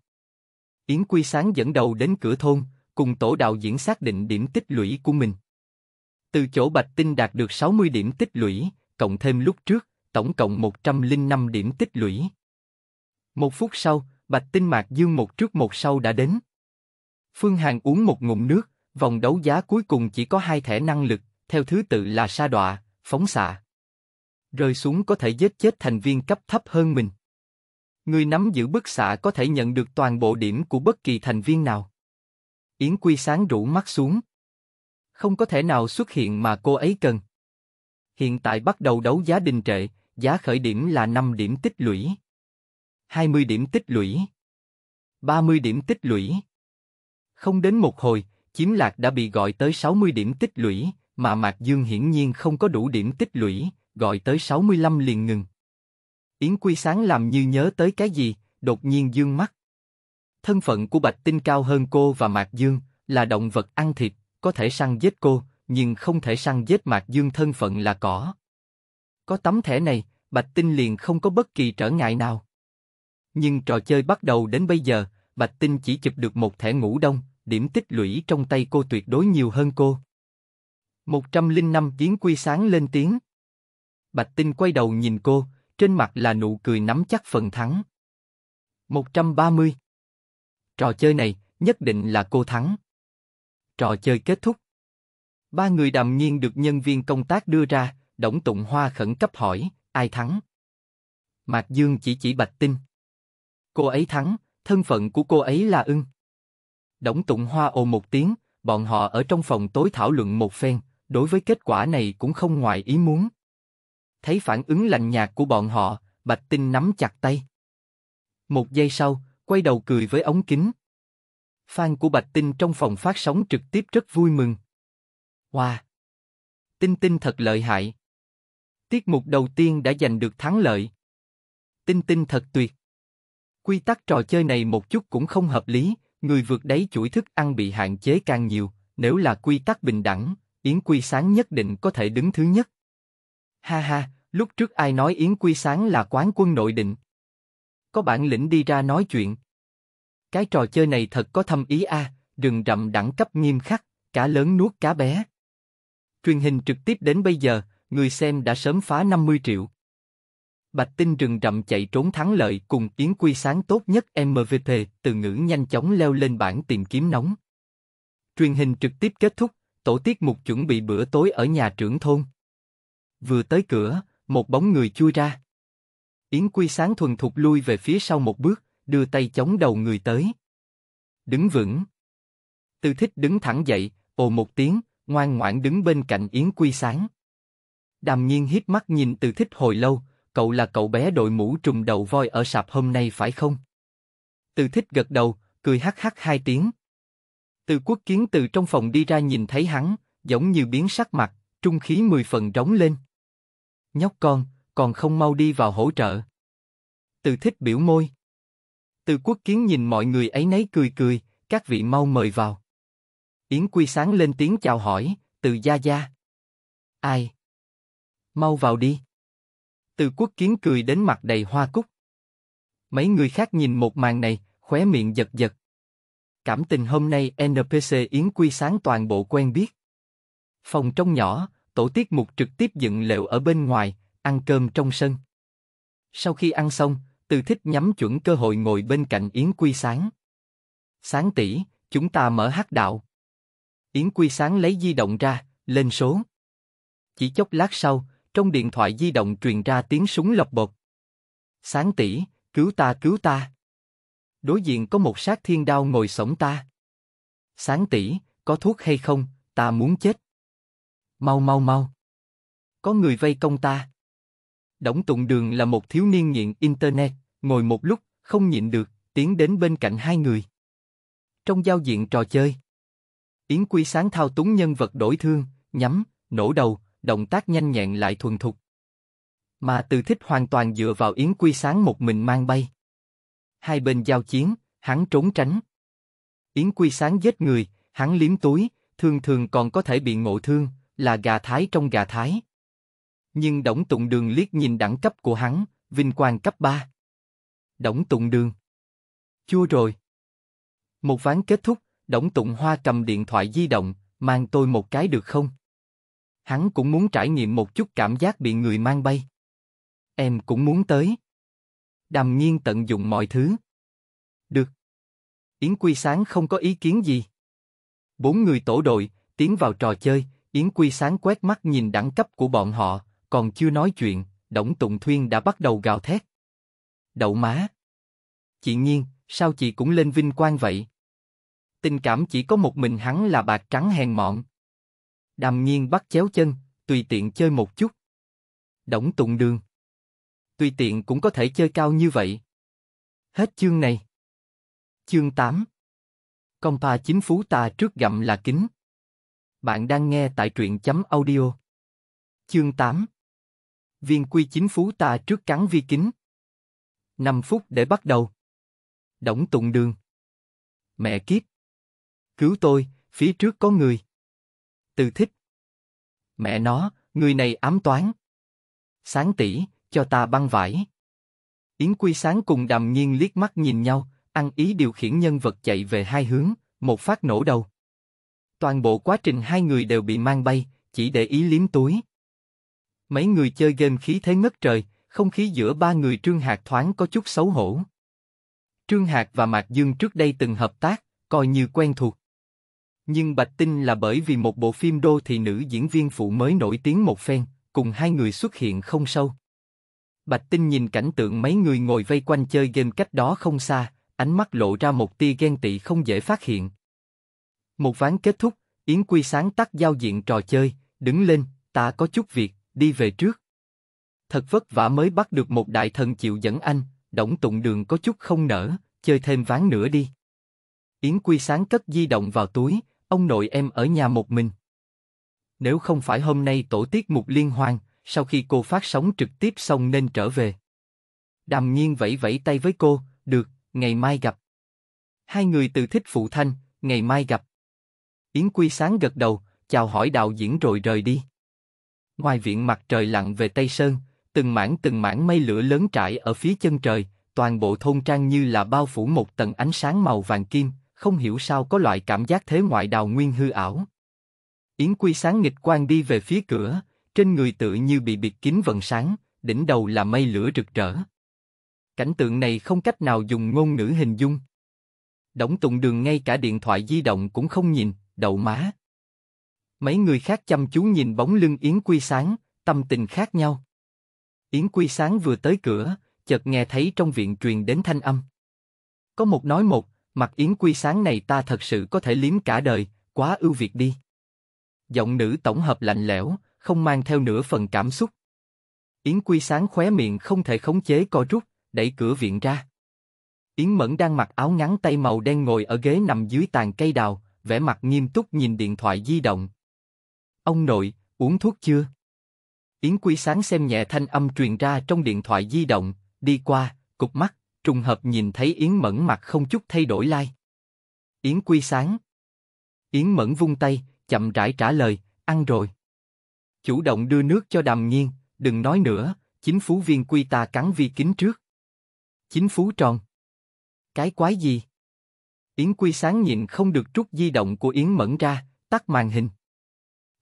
Yến Quy Sáng dẫn đầu đến cửa thôn, cùng tổ đạo diễn xác định điểm tích lũy của mình. Từ chỗ Bạch Tinh đạt được 60 điểm tích lũy, cộng thêm lúc trước, tổng cộng 105 điểm tích lũy. Một phút sau, Bạch Tinh Mạc Dương một trước một sau đã đến. Phương Hàn uống một ngụm nước, vòng đấu giá cuối cùng chỉ có hai thẻ năng lực, theo thứ tự là sa đọa, phóng xạ. Rơi xuống có thể giết chết thành viên cấp thấp hơn mình. Người nắm giữ bức xạ có thể nhận được toàn bộ điểm của bất kỳ thành viên nào. Yến Quy sáng rủ mắt xuống. Không có thể nào xuất hiện mà cô ấy cần. Hiện tại bắt đầu đấu giá đình trệ, giá khởi điểm là 5 điểm tích lũy. 20 điểm tích lũy. 30 điểm tích lũy. Không đến một hồi, Chiếm Lạc đã bị gọi tới 60 điểm tích lũy, mà Mạc Dương hiển nhiên không có đủ điểm tích lũy, gọi tới 65 liền ngừng. Yến Quy Sáng làm như nhớ tới cái gì, đột nhiên dương mắt. Thân phận của Bạch Tinh cao hơn cô và Mạc Dương, là động vật ăn thịt, có thể săn giết cô, nhưng không thể săn giết Mạc Dương thân phận là cỏ. Có tấm thẻ này, Bạch Tinh liền không có bất kỳ trở ngại nào. Nhưng trò chơi bắt đầu đến bây giờ, Bạch Tinh chỉ chụp được một thẻ ngủ đông, điểm tích lũy trong tay cô tuyệt đối nhiều hơn cô. 105 tiếng quy sáng lên tiếng. Bạch Tinh quay đầu nhìn cô, trên mặt là nụ cười nắm chắc phần thắng. 130. Trò chơi này nhất định là cô thắng. Trò chơi kết thúc. Ba người đàm nhiên được nhân viên công tác đưa ra, Đổng Tụng Hoa khẩn cấp hỏi, ai thắng? Mạc Dương chỉ chỉ Bạch Tinh. Cô ấy thắng, thân phận của cô ấy là ưng. Đổng Tụng Hoa ồ một tiếng, bọn họ ở trong phòng tối thảo luận một phen, đối với kết quả này cũng không ngoài ý muốn. Thấy phản ứng lạnh nhạt của bọn họ, Bạch Tinh nắm chặt tay. Một giây sau, quay đầu cười với ống kính. Fan của Bạch Tinh trong phòng phát sóng trực tiếp rất vui mừng. Wow! Tinh Tinh thật lợi hại. Tiết mục đầu tiên đã giành được thắng lợi. Tinh Tinh thật tuyệt. Quy tắc trò chơi này một chút cũng không hợp lý, người vượt đáy chuỗi thức ăn bị hạn chế càng nhiều, nếu là quy tắc bình đẳng, Yến Quy Sáng nhất định có thể đứng thứ nhất. Ha ha, lúc trước ai nói Yến Quy Sáng là quán quân nội định. Có bản lĩnh đi ra nói chuyện. Cái trò chơi này thật có thâm ý a, à, rừng rậm đẳng cấp nghiêm khắc, cá lớn nuốt cá bé truyền hình trực tiếp đến bây giờ, người xem đã sớm phá 50 triệu. Bạch Tinh rừng rậm chạy trốn thắng lợi cùng Yến Quy sáng tốt nhất MVT, từ ngữ nhanh chóng leo lên bảng tìm kiếm nóng. Truyền hình trực tiếp kết thúc, tổ tiết mục chuẩn bị bữa tối ở nhà trưởng thôn. Vừa tới cửa, một bóng người chui ra. Yến Quy sáng thuần thục lui về phía sau một bước, đưa tay chống đầu người tới. Đứng vững. Tư thích đứng thẳng dậy, ồ một tiếng, ngoan ngoãn đứng bên cạnh Yến Quy Sáng. Đàm Nhiên hít mắt nhìn Từ Thích hồi lâu, cậu là cậu bé đội mũ trùm đầu voi ở sạp hôm nay phải không? Từ Thích gật đầu, cười hắc hắc hai tiếng. Từ Quốc Kiến từ trong phòng đi ra nhìn thấy hắn, giống như biến sắc mặt, trung khí mười phần rống lên. Nhóc con, còn không mau đi vào hỗ trợ. Từ Thích biểu môi. Từ Quốc Kiến nhìn mọi người ấy nấy cười cười, các vị mau mời vào. Yến Quy sáng lên tiếng chào hỏi, từ gia gia. Ai? Mau vào đi. Từ quốc kiến cười đến mặt đầy hoa cúc. Mấy người khác nhìn một màn này, khóe miệng giật giật. Cảm tình hôm nay NPC Yến Quy sáng toàn bộ quen biết. Phòng trong nhỏ, tổ tiết mục trực tiếp dựng lều ở bên ngoài, ăn cơm trong sân. Sau khi ăn xong, Từ Thích nhắm chuẩn cơ hội ngồi bên cạnh Yến Quy sáng. Sáng tỷ, chúng ta mở hát đạo. Yến Quy Sáng lấy di động ra, lên số. Chỉ chốc lát sau, trong điện thoại di động truyền ra tiếng súng lọc bột. Sáng tỷ, cứu ta cứu ta. Đối diện có một sát thiên đao ngồi sống ta. Sáng tỷ, có thuốc hay không, ta muốn chết. Mau mau mau. Có người vây công ta. Đổng Tụng Đường là một thiếu niên nghiện Internet, ngồi một lúc, không nhịn được, tiến đến bên cạnh hai người. Trong giao diện trò chơi. Yến Quy Sáng thao túng nhân vật đổi thương, nhắm, nổ đầu, động tác nhanh nhẹn lại thuần thục. Mà từ thích hoàn toàn dựa vào Yến Quy Sáng một mình mang bay. Hai bên giao chiến, hắn trốn tránh. Yến Quy Sáng giết người, hắn liếm túi, thường thường còn có thể bị ngộ thương, là gà thái trong gà thái. Nhưng Đổng Tụng Đường liếc nhìn đẳng cấp của hắn, vinh quang cấp 3. Đổng Tụng Đường. Chua rồi. Một ván kết thúc, Đổng Tụng Hoa cầm điện thoại di động, mang tôi một cái được không? Hắn cũng muốn trải nghiệm một chút cảm giác bị người mang bay. Em cũng muốn tới. Đàm nhiên tận dụng mọi thứ. Được. Yến Quy Sáng không có ý kiến gì. Bốn người tổ đội, tiến vào trò chơi, Yến Quy Sáng quét mắt nhìn đẳng cấp của bọn họ, còn chưa nói chuyện, Đổng Tụng Thuyên đã bắt đầu gào thét. Đậu má. Chị Nhiên, sao chị cũng lên vinh quang vậy? tình cảm chỉ có một mình hắn là bạc trắng hèn mọn. Đàm Nhiên bắt chéo chân, tùy tiện chơi một chút. Đổng Tùng Đường. Tùy tiện cũng có thể chơi cao như vậy. Hết chương này. Chương 8. Công pa chính phú ta trước gặm là kính. Bạn đang nghe tại truyện chấm audio. Chương 8. Viên quy chính phú ta trước cắn vi kính. 5 phút để bắt đầu. Đổng Tùng Đường. Mẹ kiếp, cứu tôi, phía trước có người. Từ thích. Mẹ nó, người này ám toán. Sáng tỷ, cho ta băng vải. Yến Quy Sáng cùng đàm nhiên liếc mắt nhìn nhau, ăn ý điều khiển nhân vật chạy về hai hướng, một phát nổ đầu. Toàn bộ quá trình hai người đều bị mang bay, chỉ để ý liếm túi. Mấy người chơi game khí thế ngất trời, không khí giữa ba người Trương Hạc thoáng có chút xấu hổ. Trương Hạc và Mạc Dương trước đây từng hợp tác, coi như quen thuộc. Nhưng Bạch Tinh là bởi vì một bộ phim đô thị nữ diễn viên phụ mới nổi tiếng một phen, cùng hai người xuất hiện không sâu. Bạch Tinh nhìn cảnh tượng mấy người ngồi vây quanh chơi game cách đó không xa, ánh mắt lộ ra một tia ghen tị không dễ phát hiện. Một ván kết thúc, Yến Quy sáng tắt giao diện trò chơi, đứng lên, ta có chút việc, đi về trước. Thật vất vả mới bắt được một đại thần chịu dẫn anh, Đổng Tụng Đường có chút không nở, chơi thêm ván nữa đi. Yến Quy sáng cất di động vào túi, ông nội em ở nhà một mình. Nếu không phải hôm nay tổ tiết mục liên hoan, sau khi cô phát sóng trực tiếp xong nên trở về. Đàm nhiên vẫy vẫy tay với cô, được, ngày mai gặp. Hai người từ thích phụ thanh, ngày mai gặp. Yến Quy Sáng gật đầu, chào hỏi đạo diễn rồi rời đi. Ngoài viện mặt trời lặn về Tây Sơn, từng mảng từng mảng mây lửa lớn trải ở phía chân trời, toàn bộ thôn trang như là bao phủ một tầng ánh sáng màu vàng kim, không hiểu sao có loại cảm giác thế ngoại đào nguyên hư ảo. Yến Quy sáng nghịch quang đi về phía cửa, trên người tự như bị bịt kín vần sáng, đỉnh đầu là mây lửa rực rỡ. Cảnh tượng này không cách nào dùng ngôn ngữ hình dung. Đổng tụng đường ngay cả điện thoại di động cũng không nhìn, đậu má. Mấy người khác chăm chú nhìn bóng lưng Yến Quy sáng, tâm tình khác nhau. Yến Quy sáng vừa tới cửa, chợt nghe thấy trong viện truyền đến thanh âm. Có một nói một, Mặt yến quy sáng này ta thật sự có thể liếm cả đời, quá ưu việt đi. Giọng nữ tổng hợp lạnh lẽo, không mang theo nửa phần cảm xúc. Yến quy sáng khóe miệng không thể khống chế co rút, đẩy cửa viện ra. Yến Mẫn đang mặc áo ngắn tay màu đen ngồi ở ghế nằm dưới tàn cây đào, vẻ mặt nghiêm túc nhìn điện thoại di động. Ông nội, uống thuốc chưa? Yến Quy Sáng xem nhẹ thanh âm truyền ra trong điện thoại di động, đi qua, cục mắt trùng hợp nhìn thấy Yến Mẫn mặt không chút thay đổi lai. Like. Yến Quy sáng. Yến Mẫn vung tay, chậm rãi trả lời, ăn rồi. Chủ động đưa nước cho đàm nhiên đừng nói nữa, chính phú viên quy ta cắn vi kính trước. Chính phú tròn. Cái quái gì? Yến Quy sáng nhìn không được rút di động của Yến Mẫn ra, tắt màn hình.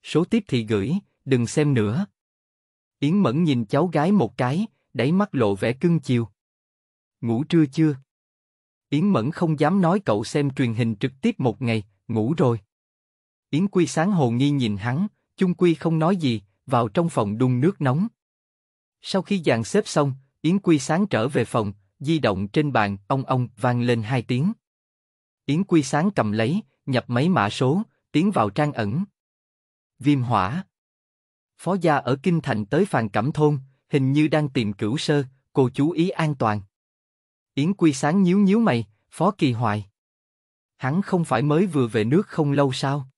Số tiếp thì gửi, đừng xem nữa. Yến Mẫn nhìn cháu gái một cái, đẩy mắt lộ vẻ cưng chiều ngủ trưa chưa? Yến Mẫn không dám nói cậu xem truyền hình trực tiếp một ngày, ngủ rồi. Yến Quy sáng hồ nghi nhìn hắn, Chung Quy không nói gì, vào trong phòng đun nước nóng. Sau khi dàn xếp xong, Yến Quy sáng trở về phòng, di động trên bàn, ông ông vang lên hai tiếng. Yến Quy sáng cầm lấy, nhập mấy mã số, tiến vào trang ẩn. Viêm hỏa. Phó gia ở Kinh Thành tới phàn Cẩm Thôn, hình như đang tìm cửu sơ, cô chú ý an toàn. Yến Quy Sáng nhíu nhíu mày, Phó Kỳ Hoài. Hắn không phải mới vừa về nước không lâu sao?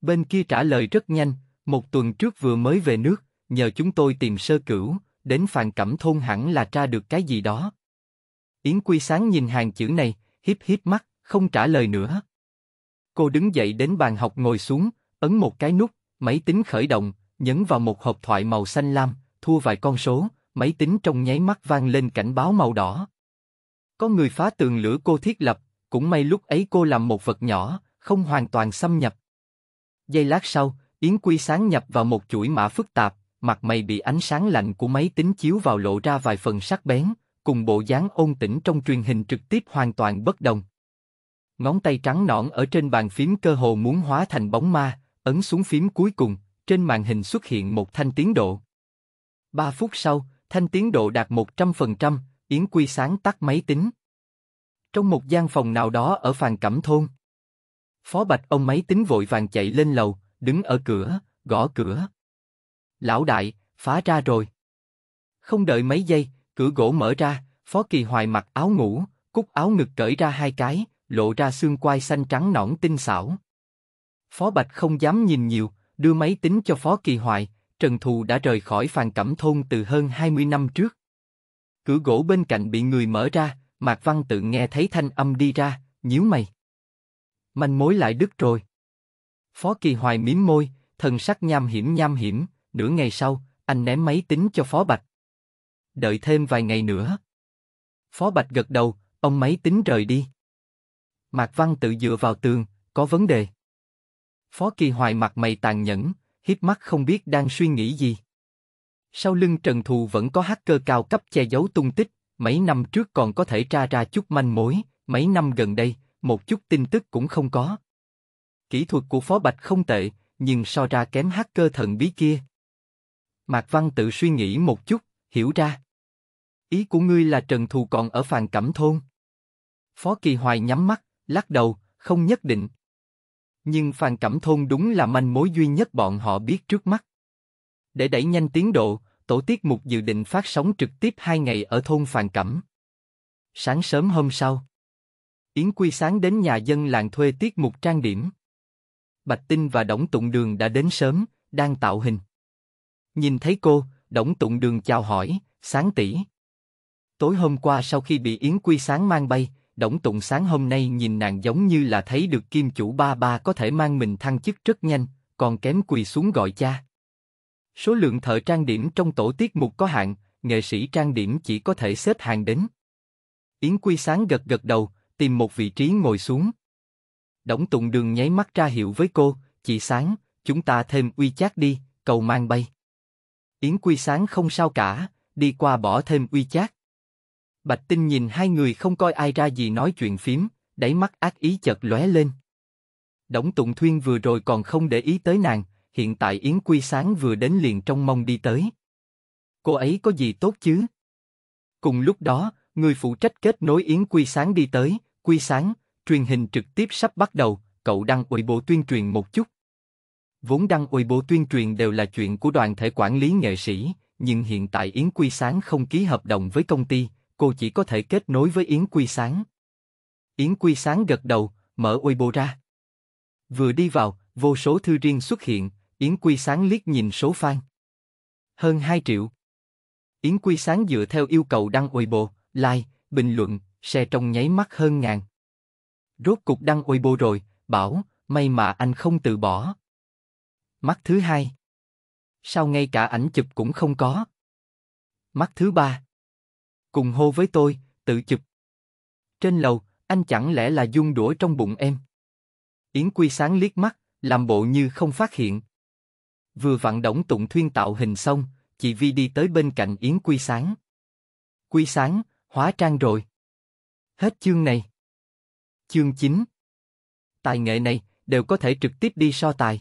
Bên kia trả lời rất nhanh, một tuần trước vừa mới về nước, nhờ chúng tôi tìm sơ cửu, đến phàn cẩm thôn hẳn là tra được cái gì đó. Yến Quy Sáng nhìn hàng chữ này, híp híp mắt, không trả lời nữa. Cô đứng dậy đến bàn học ngồi xuống, ấn một cái nút, máy tính khởi động, nhấn vào một hộp thoại màu xanh lam, thua vài con số, máy tính trong nháy mắt vang lên cảnh báo màu đỏ. Có người phá tường lửa cô thiết lập, cũng may lúc ấy cô làm một vật nhỏ, không hoàn toàn xâm nhập. Giây lát sau, Yến Quy sáng nhập vào một chuỗi mã phức tạp, mặt mày bị ánh sáng lạnh của máy tính chiếu vào lộ ra vài phần sắc bén, cùng bộ dáng ôn tĩnh trong truyền hình trực tiếp hoàn toàn bất đồng. Ngón tay trắng nõn ở trên bàn phím cơ hồ muốn hóa thành bóng ma, ấn xuống phím cuối cùng, trên màn hình xuất hiện một thanh tiến độ. Ba phút sau, thanh tiến độ đạt 100%, Yến Quy sáng tắt máy tính. Trong một gian phòng nào đó ở phàn cẩm thôn. Phó Bạch ông máy tính vội vàng chạy lên lầu, đứng ở cửa, gõ cửa. Lão đại, phá ra rồi. Không đợi mấy giây, cửa gỗ mở ra, Phó Kỳ Hoài mặc áo ngủ, cúc áo ngực cởi ra hai cái, lộ ra xương quai xanh trắng nõn tinh xảo. Phó Bạch không dám nhìn nhiều, đưa máy tính cho Phó Kỳ Hoài, Trần Thù đã rời khỏi phàn cẩm thôn từ hơn 20 năm trước. Cửa gỗ bên cạnh bị người mở ra, Mạc Văn tự nghe thấy thanh âm đi ra, nhíu mày. Manh mối lại đứt rồi. Phó Kỳ Hoài mím môi, thần sắc nham hiểm nham hiểm, nửa ngày sau, anh ném máy tính cho Phó Bạch. Đợi thêm vài ngày nữa. Phó Bạch gật đầu, ông máy tính rời đi. Mạc Văn tự dựa vào tường, có vấn đề. Phó Kỳ Hoài mặt mày tàn nhẫn, hiếp mắt không biết đang suy nghĩ gì. Sau lưng Trần Thù vẫn có hacker cao cấp che giấu tung tích, mấy năm trước còn có thể tra ra chút manh mối, mấy năm gần đây, một chút tin tức cũng không có. Kỹ thuật của Phó Bạch không tệ, nhưng so ra kém hacker thần bí kia. Mạc Văn tự suy nghĩ một chút, hiểu ra. Ý của ngươi là Trần Thù còn ở phàn cẩm thôn. Phó Kỳ Hoài nhắm mắt, lắc đầu, không nhất định. Nhưng phàn cẩm thôn đúng là manh mối duy nhất bọn họ biết trước mắt. Để đẩy nhanh tiến độ, tổ tiết mục dự định phát sóng trực tiếp hai ngày ở thôn Phàn Cẩm. Sáng sớm hôm sau, Yến Quy sáng đến nhà dân làng thuê tiết mục trang điểm. Bạch Tinh và Đổng Tụng Đường đã đến sớm, đang tạo hình. Nhìn thấy cô, Đổng Tụng Đường chào hỏi, sáng tỷ. Tối hôm qua sau khi bị Yến Quy sáng mang bay, Đổng Tụng sáng hôm nay nhìn nàng giống như là thấy được kim chủ ba ba có thể mang mình thăng chức rất nhanh, còn kém quỳ xuống gọi cha. Số lượng thợ trang điểm trong tổ tiết mục có hạn, nghệ sĩ trang điểm chỉ có thể xếp hàng đến. Yến Quy Sáng gật gật đầu, tìm một vị trí ngồi xuống. Đổng Tùng Đường nháy mắt ra hiệu với cô, chị Sáng, chúng ta thêm uy chát đi, cầu mang bay. Yến Quy Sáng không sao cả, đi qua bỏ thêm uy chát. Bạch Tinh nhìn hai người không coi ai ra gì nói chuyện phím, đáy mắt ác ý chợt lóe lên. Đổng Tùng Thuyên vừa rồi còn không để ý tới nàng, hiện tại Yến Quy Sáng vừa đến liền trong mong đi tới. Cô ấy có gì tốt chứ? Cùng lúc đó, người phụ trách kết nối Yến Quy Sáng đi tới, Quy Sáng, truyền hình trực tiếp sắp bắt đầu, cậu đăng ủy bộ tuyên truyền một chút. Vốn đăng ủy bộ tuyên truyền đều là chuyện của đoàn thể quản lý nghệ sĩ, nhưng hiện tại Yến Quy Sáng không ký hợp đồng với công ty, cô chỉ có thể kết nối với Yến Quy Sáng. Yến Quy Sáng gật đầu, mở bộ ra. Vừa đi vào, vô số thư riêng xuất hiện, Yến Quy Sáng liếc nhìn số fan. Hơn 2 triệu. Yến Quy Sáng dựa theo yêu cầu đăng Weibo, like, bình luận, share trong nháy mắt hơn ngàn. Rốt cục đăng Weibo rồi, bảo, may mà anh không từ bỏ. Mắt thứ hai. Sao ngay cả ảnh chụp cũng không có? Mắt thứ ba. Cùng hô với tôi, tự chụp. Trên lầu, anh chẳng lẽ là dung đũa trong bụng em? Yến Quy Sáng liếc mắt, làm bộ như không phát hiện. Vừa vặn Đổng Tụng Thuyên tạo hình xong, chị Vi đi tới bên cạnh Yến Quy Sáng. Quy Sáng, hóa trang rồi. Hết chương này. Chương 9 Tài nghệ này đều có thể trực tiếp đi so tài.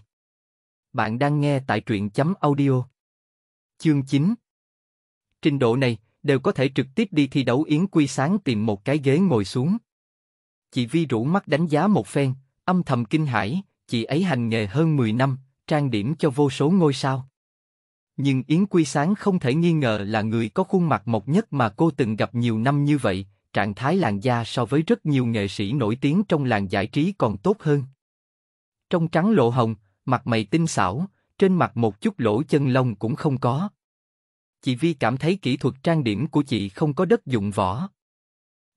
Bạn đang nghe tại truyện chấm audio. Chương 9 Trình độ này đều có thể trực tiếp đi thi đấu Yến Quy Sáng tìm một cái ghế ngồi xuống. Chị Vi rủ mắt đánh giá một phen, âm thầm kinh hãi, chị ấy hành nghề hơn 10 năm, trang điểm cho vô số ngôi sao. Nhưng Yến Quy Sáng không thể nghi ngờ là người có khuôn mặt mộc nhất mà cô từng gặp nhiều năm như vậy, trạng thái làn da so với rất nhiều nghệ sĩ nổi tiếng trong làng giải trí còn tốt hơn. Trong trắng lộ hồng, mặt mày tinh xảo, trên mặt một chút lỗ chân lông cũng không có. Chị Vi cảm thấy kỹ thuật trang điểm của chị không có đất dụng võ.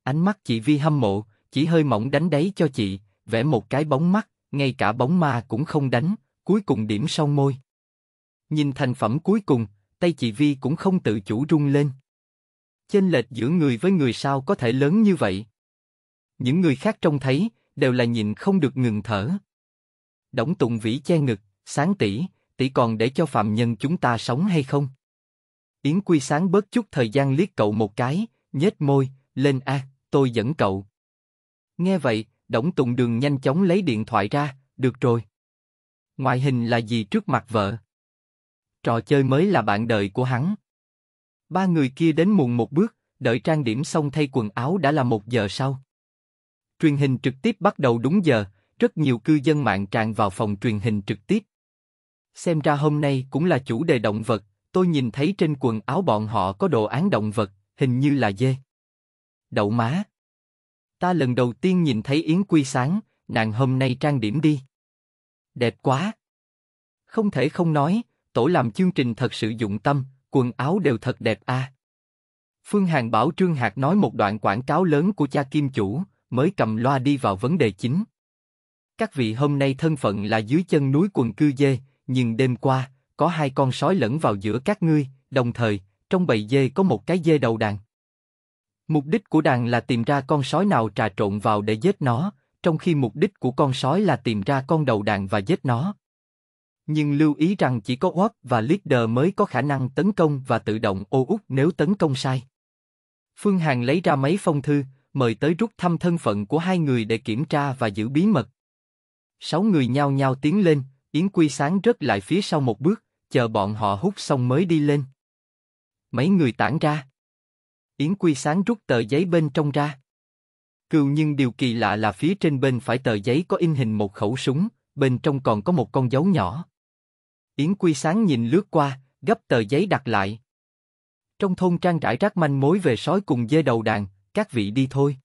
Ánh mắt chị Vi hâm mộ, chỉ hơi mỏng đánh đáy cho chị, vẽ một cái bóng mắt, ngay cả bóng ma cũng không đánh, cuối cùng điểm sau môi. Nhìn thành phẩm cuối cùng, tay chị Vi cũng không tự chủ rung lên. Chênh lệch giữa người với người sao có thể lớn như vậy? Những người khác trông thấy, đều là nhìn không được ngừng thở. Đổng Tùng Vĩ che ngực, sáng tỷ, tỷ còn để cho phạm nhân chúng ta sống hay không? Yến Quy sáng bớt chút thời gian liếc cậu một cái, nhếch môi, lên a, tôi dẫn cậu. Nghe vậy, Đổng Tùng Đường nhanh chóng lấy điện thoại ra, được rồi. Ngoại hình là gì trước mặt vợ? Trò chơi mới là bạn đời của hắn. Ba người kia đến muộn một bước, đợi trang điểm xong thay quần áo đã là một giờ sau. Truyền hình trực tiếp bắt đầu đúng giờ, rất nhiều cư dân mạng tràn vào phòng truyền hình trực tiếp. Xem ra hôm nay cũng là chủ đề động vật, tôi nhìn thấy trên quần áo bọn họ có đồ án động vật, hình như là dê. Đậu má. Ta lần đầu tiên nhìn thấy Yến Quy sáng, nàng hôm nay trang điểm đi. Đẹp quá! Không thể không nói, tổ làm chương trình thật sự dụng tâm, quần áo đều thật đẹp a. À. Phương Hàn bảo Trương Hạc nói một đoạn quảng cáo lớn của cha Kim Chủ, mới cầm loa đi vào vấn đề chính. Các vị hôm nay thân phận là dưới chân núi quần cư dê, nhưng đêm qua, có hai con sói lẫn vào giữa các ngươi, đồng thời, trong bầy dê có một cái dê đầu đàn. Mục đích của đàn là tìm ra con sói nào trà trộn vào để giết nó, trong khi mục đích của con sói là tìm ra con đầu đàn và giết nó. Nhưng lưu ý rằng chỉ có Orb và Leader mới có khả năng tấn công và tự động ô út nếu tấn công sai. Phương Hàn lấy ra mấy phong thư, mời tới rút thăm thân phận của hai người để kiểm tra và giữ bí mật. Sáu người nhao nhao tiến lên, Yến Quy Sáng rớt lại phía sau một bước, chờ bọn họ hút xong mới đi lên. Mấy người tản ra. Yến Quy Sáng rút tờ giấy bên trong ra. Cừu nhưng điều kỳ lạ là phía trên bên phải tờ giấy có in hình một khẩu súng, bên trong còn có một con dấu nhỏ. Yến Quy Sáng nhìn lướt qua, gấp tờ giấy đặt lại. Trong thôn trang trải rác manh mối về sói cùng dê đầu đàn, các vị đi thôi.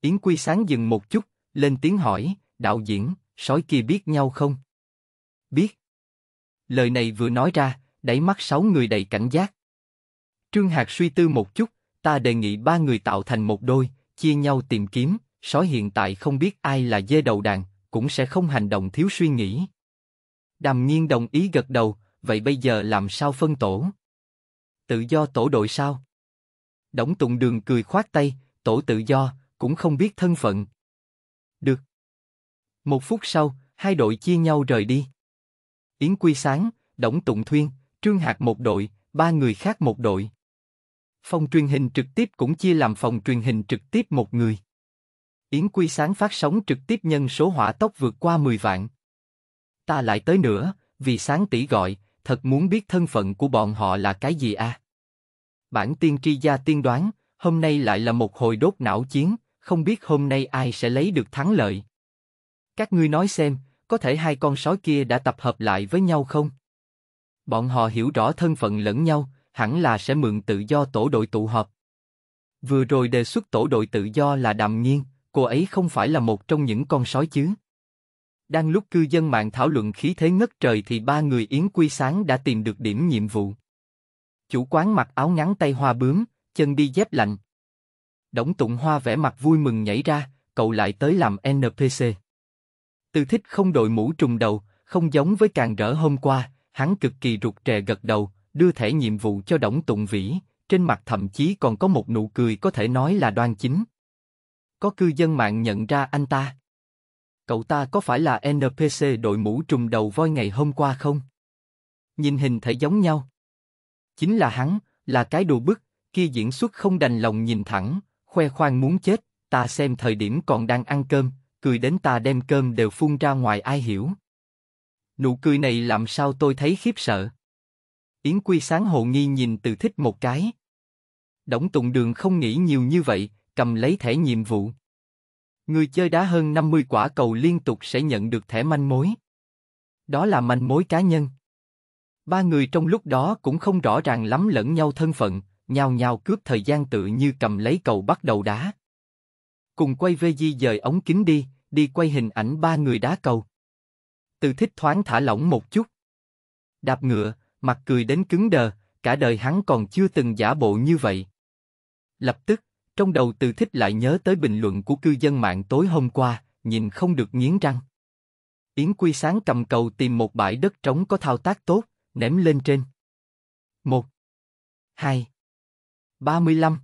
Yến Quy Sáng dừng một chút, lên tiếng hỏi, đạo diễn, sói kia biết nhau không? Biết. Lời này vừa nói ra, đẩy mắt sáu người đầy cảnh giác. Trương Hạc suy tư một chút, ta đề nghị ba người tạo thành một đôi, chia nhau tìm kiếm, sói hiện tại không biết ai là dê đầu đàn, cũng sẽ không hành động thiếu suy nghĩ. Đàm nhiên đồng ý gật đầu, vậy bây giờ làm sao phân tổ? Tự do tổ đội sao? Đổng tụng đường cười khoát tay, tổ tự do, cũng không biết thân phận. Được. Một phút sau, hai đội chia nhau rời đi. Yến Quy Sáng, Đổng Tụng Thuyên, Trương Hạc một đội, ba người khác một đội. Phòng truyền hình trực tiếp cũng chia làm phòng truyền hình trực tiếp một người. Yến Quy Sáng phát sóng trực tiếp nhân số hỏa tốc vượt qua 10 vạn. Ta lại tới nữa, vì sáng tỷ gọi, thật muốn biết thân phận của bọn họ là cái gì à? Bản tiên tri gia tiên đoán, hôm nay lại là một hồi đốt não chiến, không biết hôm nay ai sẽ lấy được thắng lợi. Các ngươi nói xem, có thể hai con sói kia đã tập hợp lại với nhau không? Bọn họ hiểu rõ thân phận lẫn nhau, hẳn là sẽ mượn tự do tổ đội tụ họp. Vừa rồi đề xuất tổ đội tự do là đàm nhiên cô ấy không phải là một trong những con sói chứ. Đang lúc cư dân mạng thảo luận khí thế ngất trời thì ba người Yến Quy Sáng đã tìm được điểm nhiệm vụ. Chủ quán mặc áo ngắn tay hoa bướm, chân đi dép lạnh. đống Tụng Hoa vẻ mặt vui mừng nhảy ra, cậu lại tới làm NPC. Từ thích không đội mũ trùng đầu, không giống với càng rỡ hôm qua, hắn cực kỳ rụt trè gật đầu, đưa thẻ nhiệm vụ cho Đổng Tụng Vĩ, trên mặt thậm chí còn có một nụ cười có thể nói là đoan chính. Có cư dân mạng nhận ra anh ta. Cậu ta có phải là NPC đội mũ trùng đầu voi ngày hôm qua không? Nhìn hình thể giống nhau. Chính là hắn, là cái đồ bức, kia diễn xuất không đành lòng nhìn thẳng, khoe khoang muốn chết, ta xem thời điểm còn đang ăn cơm, cười đến ta đem cơm đều phun ra ngoài ai hiểu. Nụ cười này làm sao tôi thấy khiếp sợ. Yến Quy sáng hồ nghi nhìn từ thích một cái. Đổng Tùng Đường không nghĩ nhiều như vậy, cầm lấy thẻ nhiệm vụ. Người chơi đá hơn 50 quả cầu liên tục sẽ nhận được thẻ manh mối. Đó là manh mối cá nhân. Ba người trong lúc đó cũng không rõ ràng lắm lẫn nhau thân phận, nhào nhào cướp thời gian tự như cầm lấy cầu bắt đầu đá. Cùng quay về di dời ống kính đi, đi quay hình ảnh ba người đá cầu. Từ thích thoáng thả lỏng một chút. Đạp ngựa, mặt cười đến cứng đờ, cả đời hắn còn chưa từng giả bộ như vậy. Lập tức, trong đầu từ thích lại nhớ tới bình luận của cư dân mạng tối hôm qua, nhìn không được nghiến răng. Yến Quy Sáng cầm cầu tìm một bãi đất trống có thao tác tốt, ném lên trên. Một. Hai. Ba mươi lăm.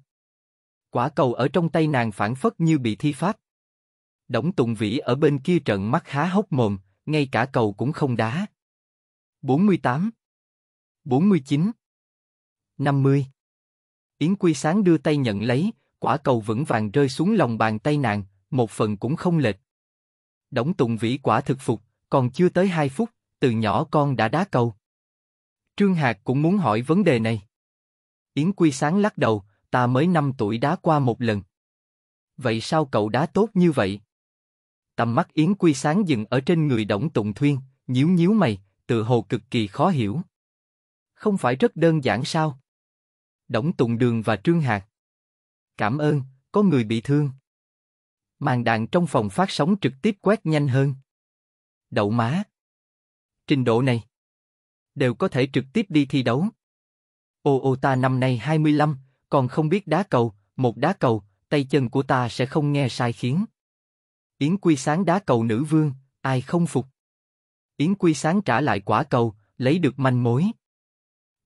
Quả cầu ở trong tay nàng phản phất như bị thi pháp. Đổng Tùng Vĩ ở bên kia trận mắt há hốc mồm, ngay cả cầu cũng không đá. 48 49. 50. Yến Quy Sáng đưa tay nhận lấy, quả cầu vững vàng rơi xuống lòng bàn tay nàng, một phần cũng không lệch. đống Tùng Vĩ quả thực phục, còn chưa tới hai phút, từ nhỏ con đã đá cầu. Trương Hạc cũng muốn hỏi vấn đề này. Yến Quy Sáng lắc đầu, ta mới 5 tuổi đá qua một lần. Vậy sao cậu đá tốt như vậy? Tầm mắt Yến Quy Sáng dừng ở trên người Đổng Tùng Thuyên, nhíu nhíu mày, tự hồ cực kỳ khó hiểu. Không phải rất đơn giản sao? Đổng Tùng Đường và Trương Hạc. Cảm ơn, có người bị thương. Màn đạn trong phòng phát sóng trực tiếp quét nhanh hơn. Đậu má. Trình độ này. Đều có thể trực tiếp đi thi đấu. Ô ô ta năm nay 25, còn không biết đá cầu, một đá cầu, tay chân của ta sẽ không nghe sai khiến. Yến Quy Sáng đá cầu nữ vương, ai không phục. Yến Quy Sáng trả lại quả cầu, lấy được manh mối.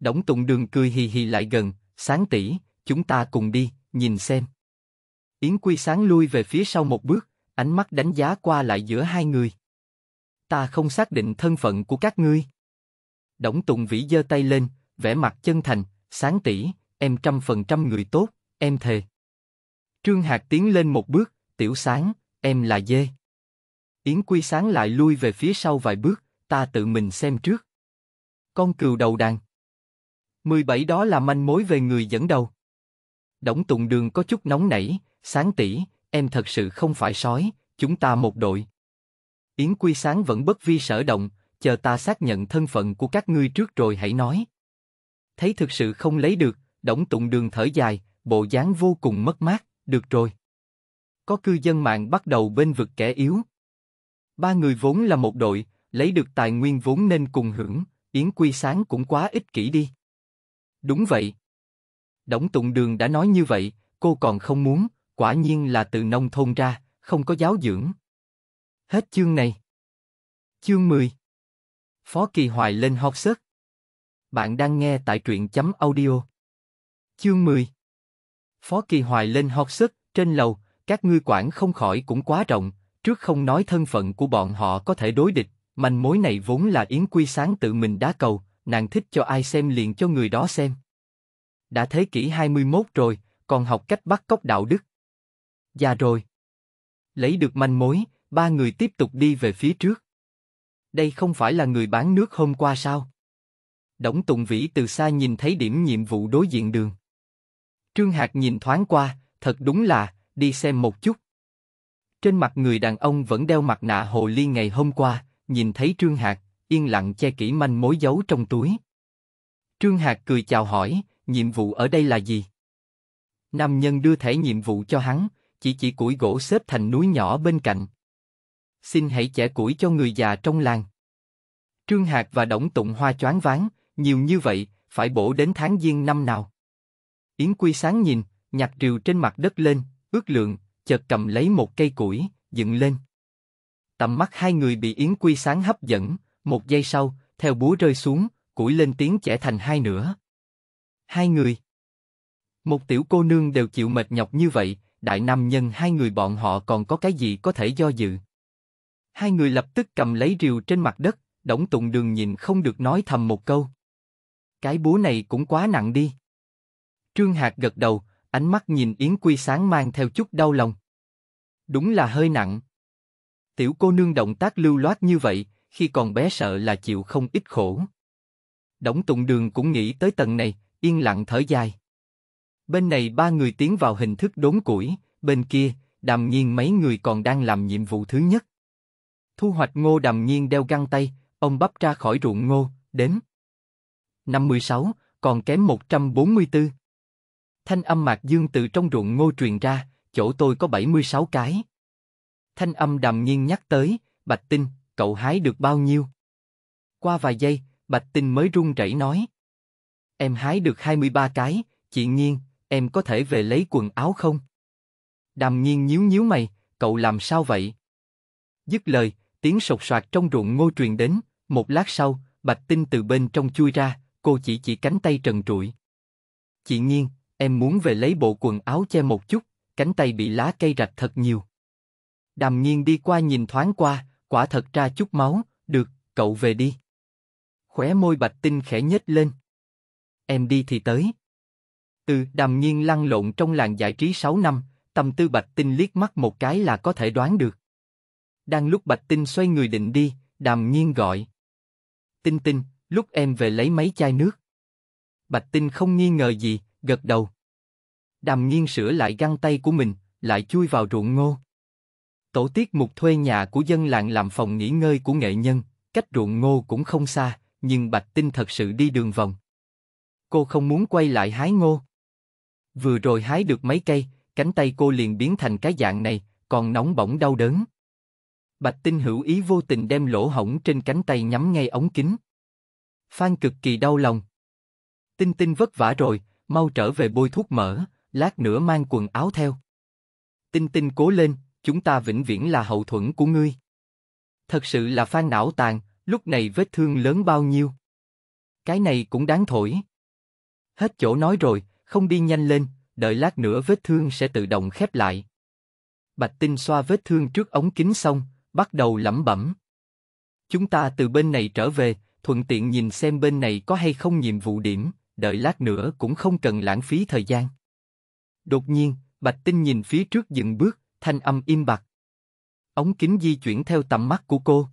Đổng Tùng Đường cười hì hì lại gần, sáng tỷ, chúng ta cùng đi, nhìn xem. Yến Quy sáng lui về phía sau một bước, ánh mắt đánh giá qua lại giữa hai người. Ta không xác định thân phận của các ngươi. Đổng Tùng Vĩ giơ tay lên, vẻ mặt chân thành, sáng tỷ, em trăm phần trăm người tốt, em thề. Trương Hạc tiến lên một bước, tiểu sáng, em là dê. Yến Quy sáng lại lui về phía sau vài bước, ta tự mình xem trước. Con cừu đầu đàn. 17 đó là manh mối về người dẫn đầu. Đổng Tùng Đường có chút nóng nảy, sáng tỷ, em thật sự không phải sói, chúng ta một đội. Yến Quy Sáng vẫn bất vi sở động, chờ ta xác nhận thân phận của các ngươi trước rồi hãy nói. Thấy thực sự không lấy được, Đổng Tùng Đường thở dài, bộ dáng vô cùng mất mát, được rồi. Có cư dân mạng bắt đầu bên vực kẻ yếu. Ba người vốn là một đội, lấy được tài nguyên vốn nên cùng hưởng, Yến Quy Sáng cũng quá ích kỷ đi. Đúng vậy. Đổng Tùng Đường đã nói như vậy, cô còn không muốn, quả nhiên là từ nông thôn ra, không có giáo dưỡng. Hết chương này. Chương 10 Phó Kỳ Hoài lên học sức. Bạn đang nghe tại truyện chấm audio. Chương 10 Phó Kỳ Hoài lên học sức, trên lầu, các ngươi quản không khỏi cũng quá rộng, trước không nói thân phận của bọn họ có thể đối địch, manh mối này vốn là Yến Quy Sáng tự mình đá cầu, nàng thích cho ai xem liền cho người đó xem. Đã thế kỷ 21 rồi, còn học cách bắt cóc đạo đức. Già rồi. Lấy được manh mối, ba người tiếp tục đi về phía trước. Đây không phải là người bán nước hôm qua sao? Đổng Tùng Vĩ từ xa nhìn thấy điểm nhiệm vụ đối diện đường. Trương Hạc nhìn thoáng qua, thật đúng là, đi xem một chút. Trên mặt người đàn ông vẫn đeo mặt nạ hồ ly ngày hôm qua, nhìn thấy Trương Hạc, yên lặng che kỹ manh mối giấu trong túi. Trương Hạc cười chào hỏi, nhiệm vụ ở đây là gì? Nam nhân đưa thẻ nhiệm vụ cho hắn, chỉ chỉ củi gỗ xếp thành núi nhỏ bên cạnh. Xin hãy chẻ củi cho người già trong làng. Trương Hạc và Đổng Tụng Hoa choáng váng, nhiều như vậy, phải bổ đến tháng giêng năm nào. Yến Quy sáng nhìn, nhặt rìu trên mặt đất lên, ước lượng, chợt cầm lấy một cây củi, dựng lên. Tầm mắt hai người bị Yến Quy sáng hấp dẫn, một giây sau, theo búa rơi xuống, củi lên tiếng chẻ thành hai nửa. Hai người. Một tiểu cô nương đều chịu mệt nhọc như vậy, đại nam nhân hai người bọn họ còn có cái gì có thể do dự. Hai người lập tức cầm lấy rìu trên mặt đất, đổng tụng đường nhìn không được nói thầm một câu. Cái búa này cũng quá nặng đi. Trương Hạc gật đầu, ánh mắt nhìn Yến Quy sáng mang theo chút đau lòng. Đúng là hơi nặng. Tiểu cô nương động tác lưu loát như vậy, khi còn bé sợ là chịu không ít khổ. Đổng Tùng Đường cũng nghĩ tới tầng này, yên lặng thở dài. Bên này ba người tiến vào hình thức đốn củi, bên kia, đàm nhiên mấy người còn đang làm nhiệm vụ thứ nhất. Thu hoạch ngô đàm nhiên đeo găng tay, ông bắp ra khỏi ruộng ngô, đếm. 56, còn kém 144. Thanh âm mạc dương từ trong ruộng ngô truyền ra, chỗ tôi có 76 cái. Thanh âm đàm nhiên nhắc tới, Bạch Tinh, cậu hái được bao nhiêu? Qua vài giây, Bạch Tinh mới run rẩy nói. Em hái được 23 cái, chị nhiên, em có thể về lấy quần áo không? Đàm nhiên nhíu nhíu mày, cậu làm sao vậy? Dứt lời, tiếng sột soạt trong ruộng ngô truyền đến, một lát sau, Bạch Tinh từ bên trong chui ra, cô chỉ chỉ cánh tay trần trụi. Chị nhiên, em muốn về lấy bộ quần áo che một chút, cánh tay bị lá cây rạch thật nhiều. Đàm nhiên đi qua nhìn thoáng qua, quả thật ra chút máu, được, cậu về đi. Khóe môi bạch tinh khẽ nhếch lên. Em đi thì tới. Từ đàm nhiên lăn lộn trong làng giải trí 6 năm, tâm tư bạch tinh liếc mắt một cái là có thể đoán được. Đang lúc bạch tinh xoay người định đi, đàm nhiên gọi. Tinh tinh, lúc em về lấy mấy chai nước. Bạch tinh không nghi ngờ gì, gật đầu. Đàm nhiên sửa lại găng tay của mình, lại chui vào ruộng ngô. Tổ tiết mục thuê nhà của dân làng làm phòng nghỉ ngơi của nghệ nhân, cách ruộng ngô cũng không xa, nhưng Bạch Tinh thật sự đi đường vòng. Cô không muốn quay lại hái ngô. Vừa rồi hái được mấy cây, cánh tay cô liền biến thành cái dạng này, còn nóng bỏng đau đớn. Bạch Tinh hữu ý vô tình đem lỗ hổng trên cánh tay nhắm ngay ống kính. Phan cực kỳ đau lòng. Tinh Tinh vất vả rồi, mau trở về bôi thuốc mỡ, lát nữa mang quần áo theo. Tinh Tinh cố lên, chúng ta vĩnh viễn là hậu thuẫn của ngươi. Thật sự là phan não tàn, lúc này vết thương lớn bao nhiêu. Cái này cũng đáng thổi. Hết chỗ nói rồi, không đi nhanh lên, đợi lát nữa vết thương sẽ tự động khép lại. Bạch Tinh xoa vết thương trước ống kính xong, bắt đầu lẩm bẩm. Chúng ta từ bên này trở về, thuận tiện nhìn xem bên này có hay không nhiệm vụ điểm, đợi lát nữa cũng không cần lãng phí thời gian. Đột nhiên, Bạch Tinh nhìn phía trước dừng bước, thanh âm im bặt. Ống kính di chuyển theo tầm mắt của cô.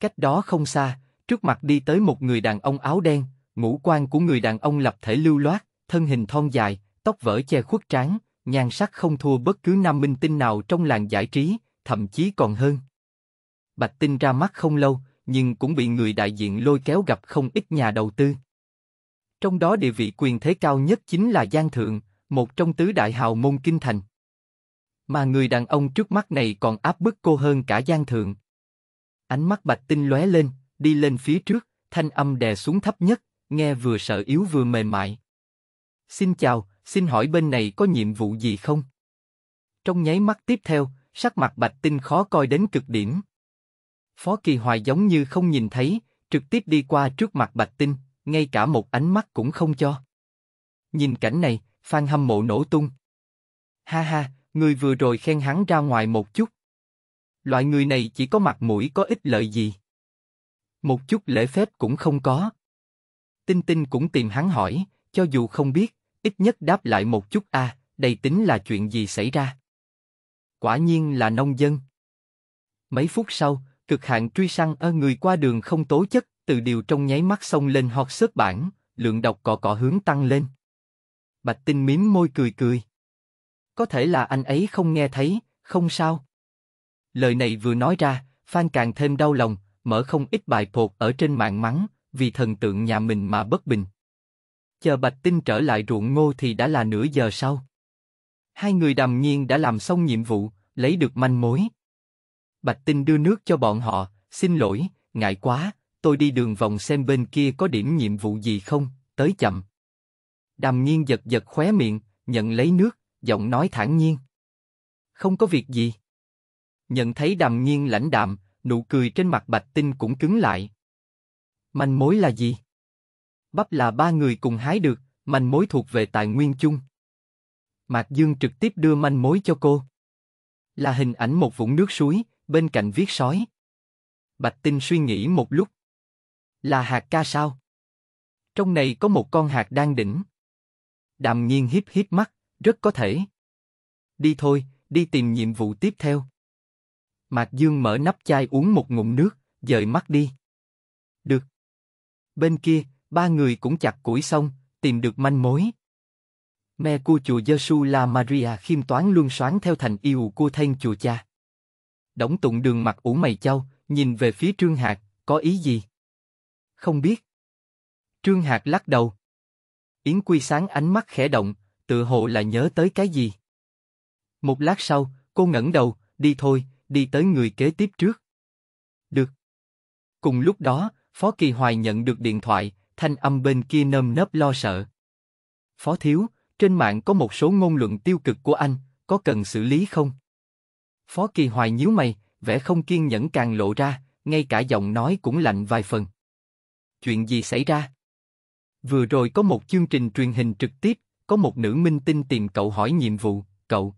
Cách đó không xa, trước mặt đi tới một người đàn ông áo đen, ngũ quan của người đàn ông lập thể lưu loát, thân hình thon dài, tóc vỡ che khuất trán, nhan sắc không thua bất cứ nam minh tinh nào trong làng giải trí, thậm chí còn hơn. Bạch Tinh ra mắt không lâu, nhưng cũng bị người đại diện lôi kéo gặp không ít nhà đầu tư. Trong đó địa vị quyền thế cao nhất chính là Giang Thượng, một trong tứ đại hào môn kinh thành. Mà người đàn ông trước mắt này còn áp bức cô hơn cả Giang Thượng. Ánh mắt Bạch Tinh lóe lên, đi lên phía trước, thanh âm đè xuống thấp nhất, nghe vừa sợ yếu vừa mềm mại. Xin chào, xin hỏi bên này có nhiệm vụ gì không? Trong nháy mắt tiếp theo, sắc mặt Bạch Tinh khó coi đến cực điểm. Phó Kỳ Hoài giống như không nhìn thấy, trực tiếp đi qua trước mặt Bạch Tinh, ngay cả một ánh mắt cũng không cho. Nhìn cảnh này, Phan hâm mộ nổ tung. Ha ha, người vừa rồi khen hắn ra ngoài một chút. Loại người này chỉ có mặt mũi có ích lợi gì. Một chút lễ phép cũng không có. Tinh Tinh cũng tìm hắn hỏi, cho dù không biết, ít nhất đáp lại một chút a, à, đây tính là chuyện gì xảy ra. Quả nhiên là nông dân. Mấy phút sau, cực hạn truy săn ở người qua đường không tố chất, từ điều trong nháy mắt xông lên hoặc xuất bản, lượng độc cọ cọ hướng tăng lên. Bạch Tinh mím môi cười cười. Có thể là anh ấy không nghe thấy, không sao. Lời này vừa nói ra, Phan càng thêm đau lòng, mở không ít bài pột ở trên mạng mắng, vì thần tượng nhà mình mà bất bình. Chờ Bạch Tinh trở lại ruộng ngô thì đã là nửa giờ sau. Hai người đàm nhiên đã làm xong nhiệm vụ, lấy được manh mối. Bạch Tinh đưa nước cho bọn họ, xin lỗi, ngại quá, tôi đi đường vòng xem bên kia có điểm nhiệm vụ gì không, tới chậm. Đàm nhiên giật giật khóe miệng, nhận lấy nước, giọng nói thản nhiên. Không có việc gì. Nhận thấy đàm nhiên lãnh đạm, nụ cười trên mặt bạch tinh cũng cứng lại. Manh mối là gì? Bắp là ba người cùng hái được, manh mối thuộc về tài nguyên chung. Mạc Dương trực tiếp đưa manh mối cho cô. Là hình ảnh một vũng nước suối, bên cạnh viết sói. Bạch Tinh suy nghĩ một lúc. Là hạt ca sao? Trong này có một con hạt đang đỉnh. Đàm nhiên hiếp hiếp mắt. Rất có thể. Đi thôi, đi tìm nhiệm vụ tiếp theo. Mạc Dương mở nắp chai uống một ngụm nước, dời mắt đi. Được. Bên kia, ba người cũng chặt củi xong, tìm được manh mối. Mẹ của chùa Giêsu là Maria khiêm toán luôn xoán theo thành yêu của thanh chùa cha. Đổng tụng đường mặt ủ mày châu, nhìn về phía Trương Hạc, có ý gì? Không biết. Trương Hạc lắc đầu. Yến Quy sáng ánh mắt khẽ động, tự hồ là nhớ tới cái gì. Một lát sau, cô ngẩng đầu, đi thôi, đi tới người kế tiếp trước. Được. Cùng lúc đó, Phó Kỳ Hoài nhận được điện thoại, thanh âm bên kia nơm nớp lo sợ. Phó Thiếu, trên mạng có một số ngôn luận tiêu cực của anh, có cần xử lý không? Phó Kỳ Hoài nhíu mày, vẻ không kiên nhẫn càng lộ ra, ngay cả giọng nói cũng lạnh vài phần. Chuyện gì xảy ra? Vừa rồi có một chương trình truyền hình trực tiếp, có một nữ minh tinh tìm cậu hỏi nhiệm vụ, cậu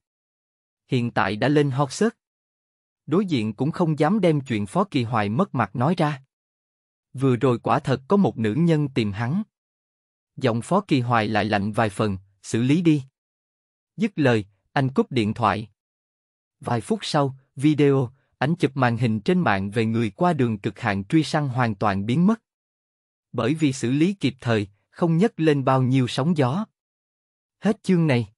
hiện tại đã lên hot search. Đối diện cũng không dám đem chuyện Phó Kỳ Hoài mất mặt nói ra. Vừa rồi quả thật có một nữ nhân tìm hắn. Giọng Phó Kỳ Hoài lại lạnh vài phần, xử lý đi. Dứt lời, anh cúp điện thoại. Vài phút sau, video, ảnh chụp màn hình trên mạng về người qua đường cực hạn truy săn hoàn toàn biến mất. Bởi vì xử lý kịp thời, không nhấc lên bao nhiêu sóng gió. Hết chương này.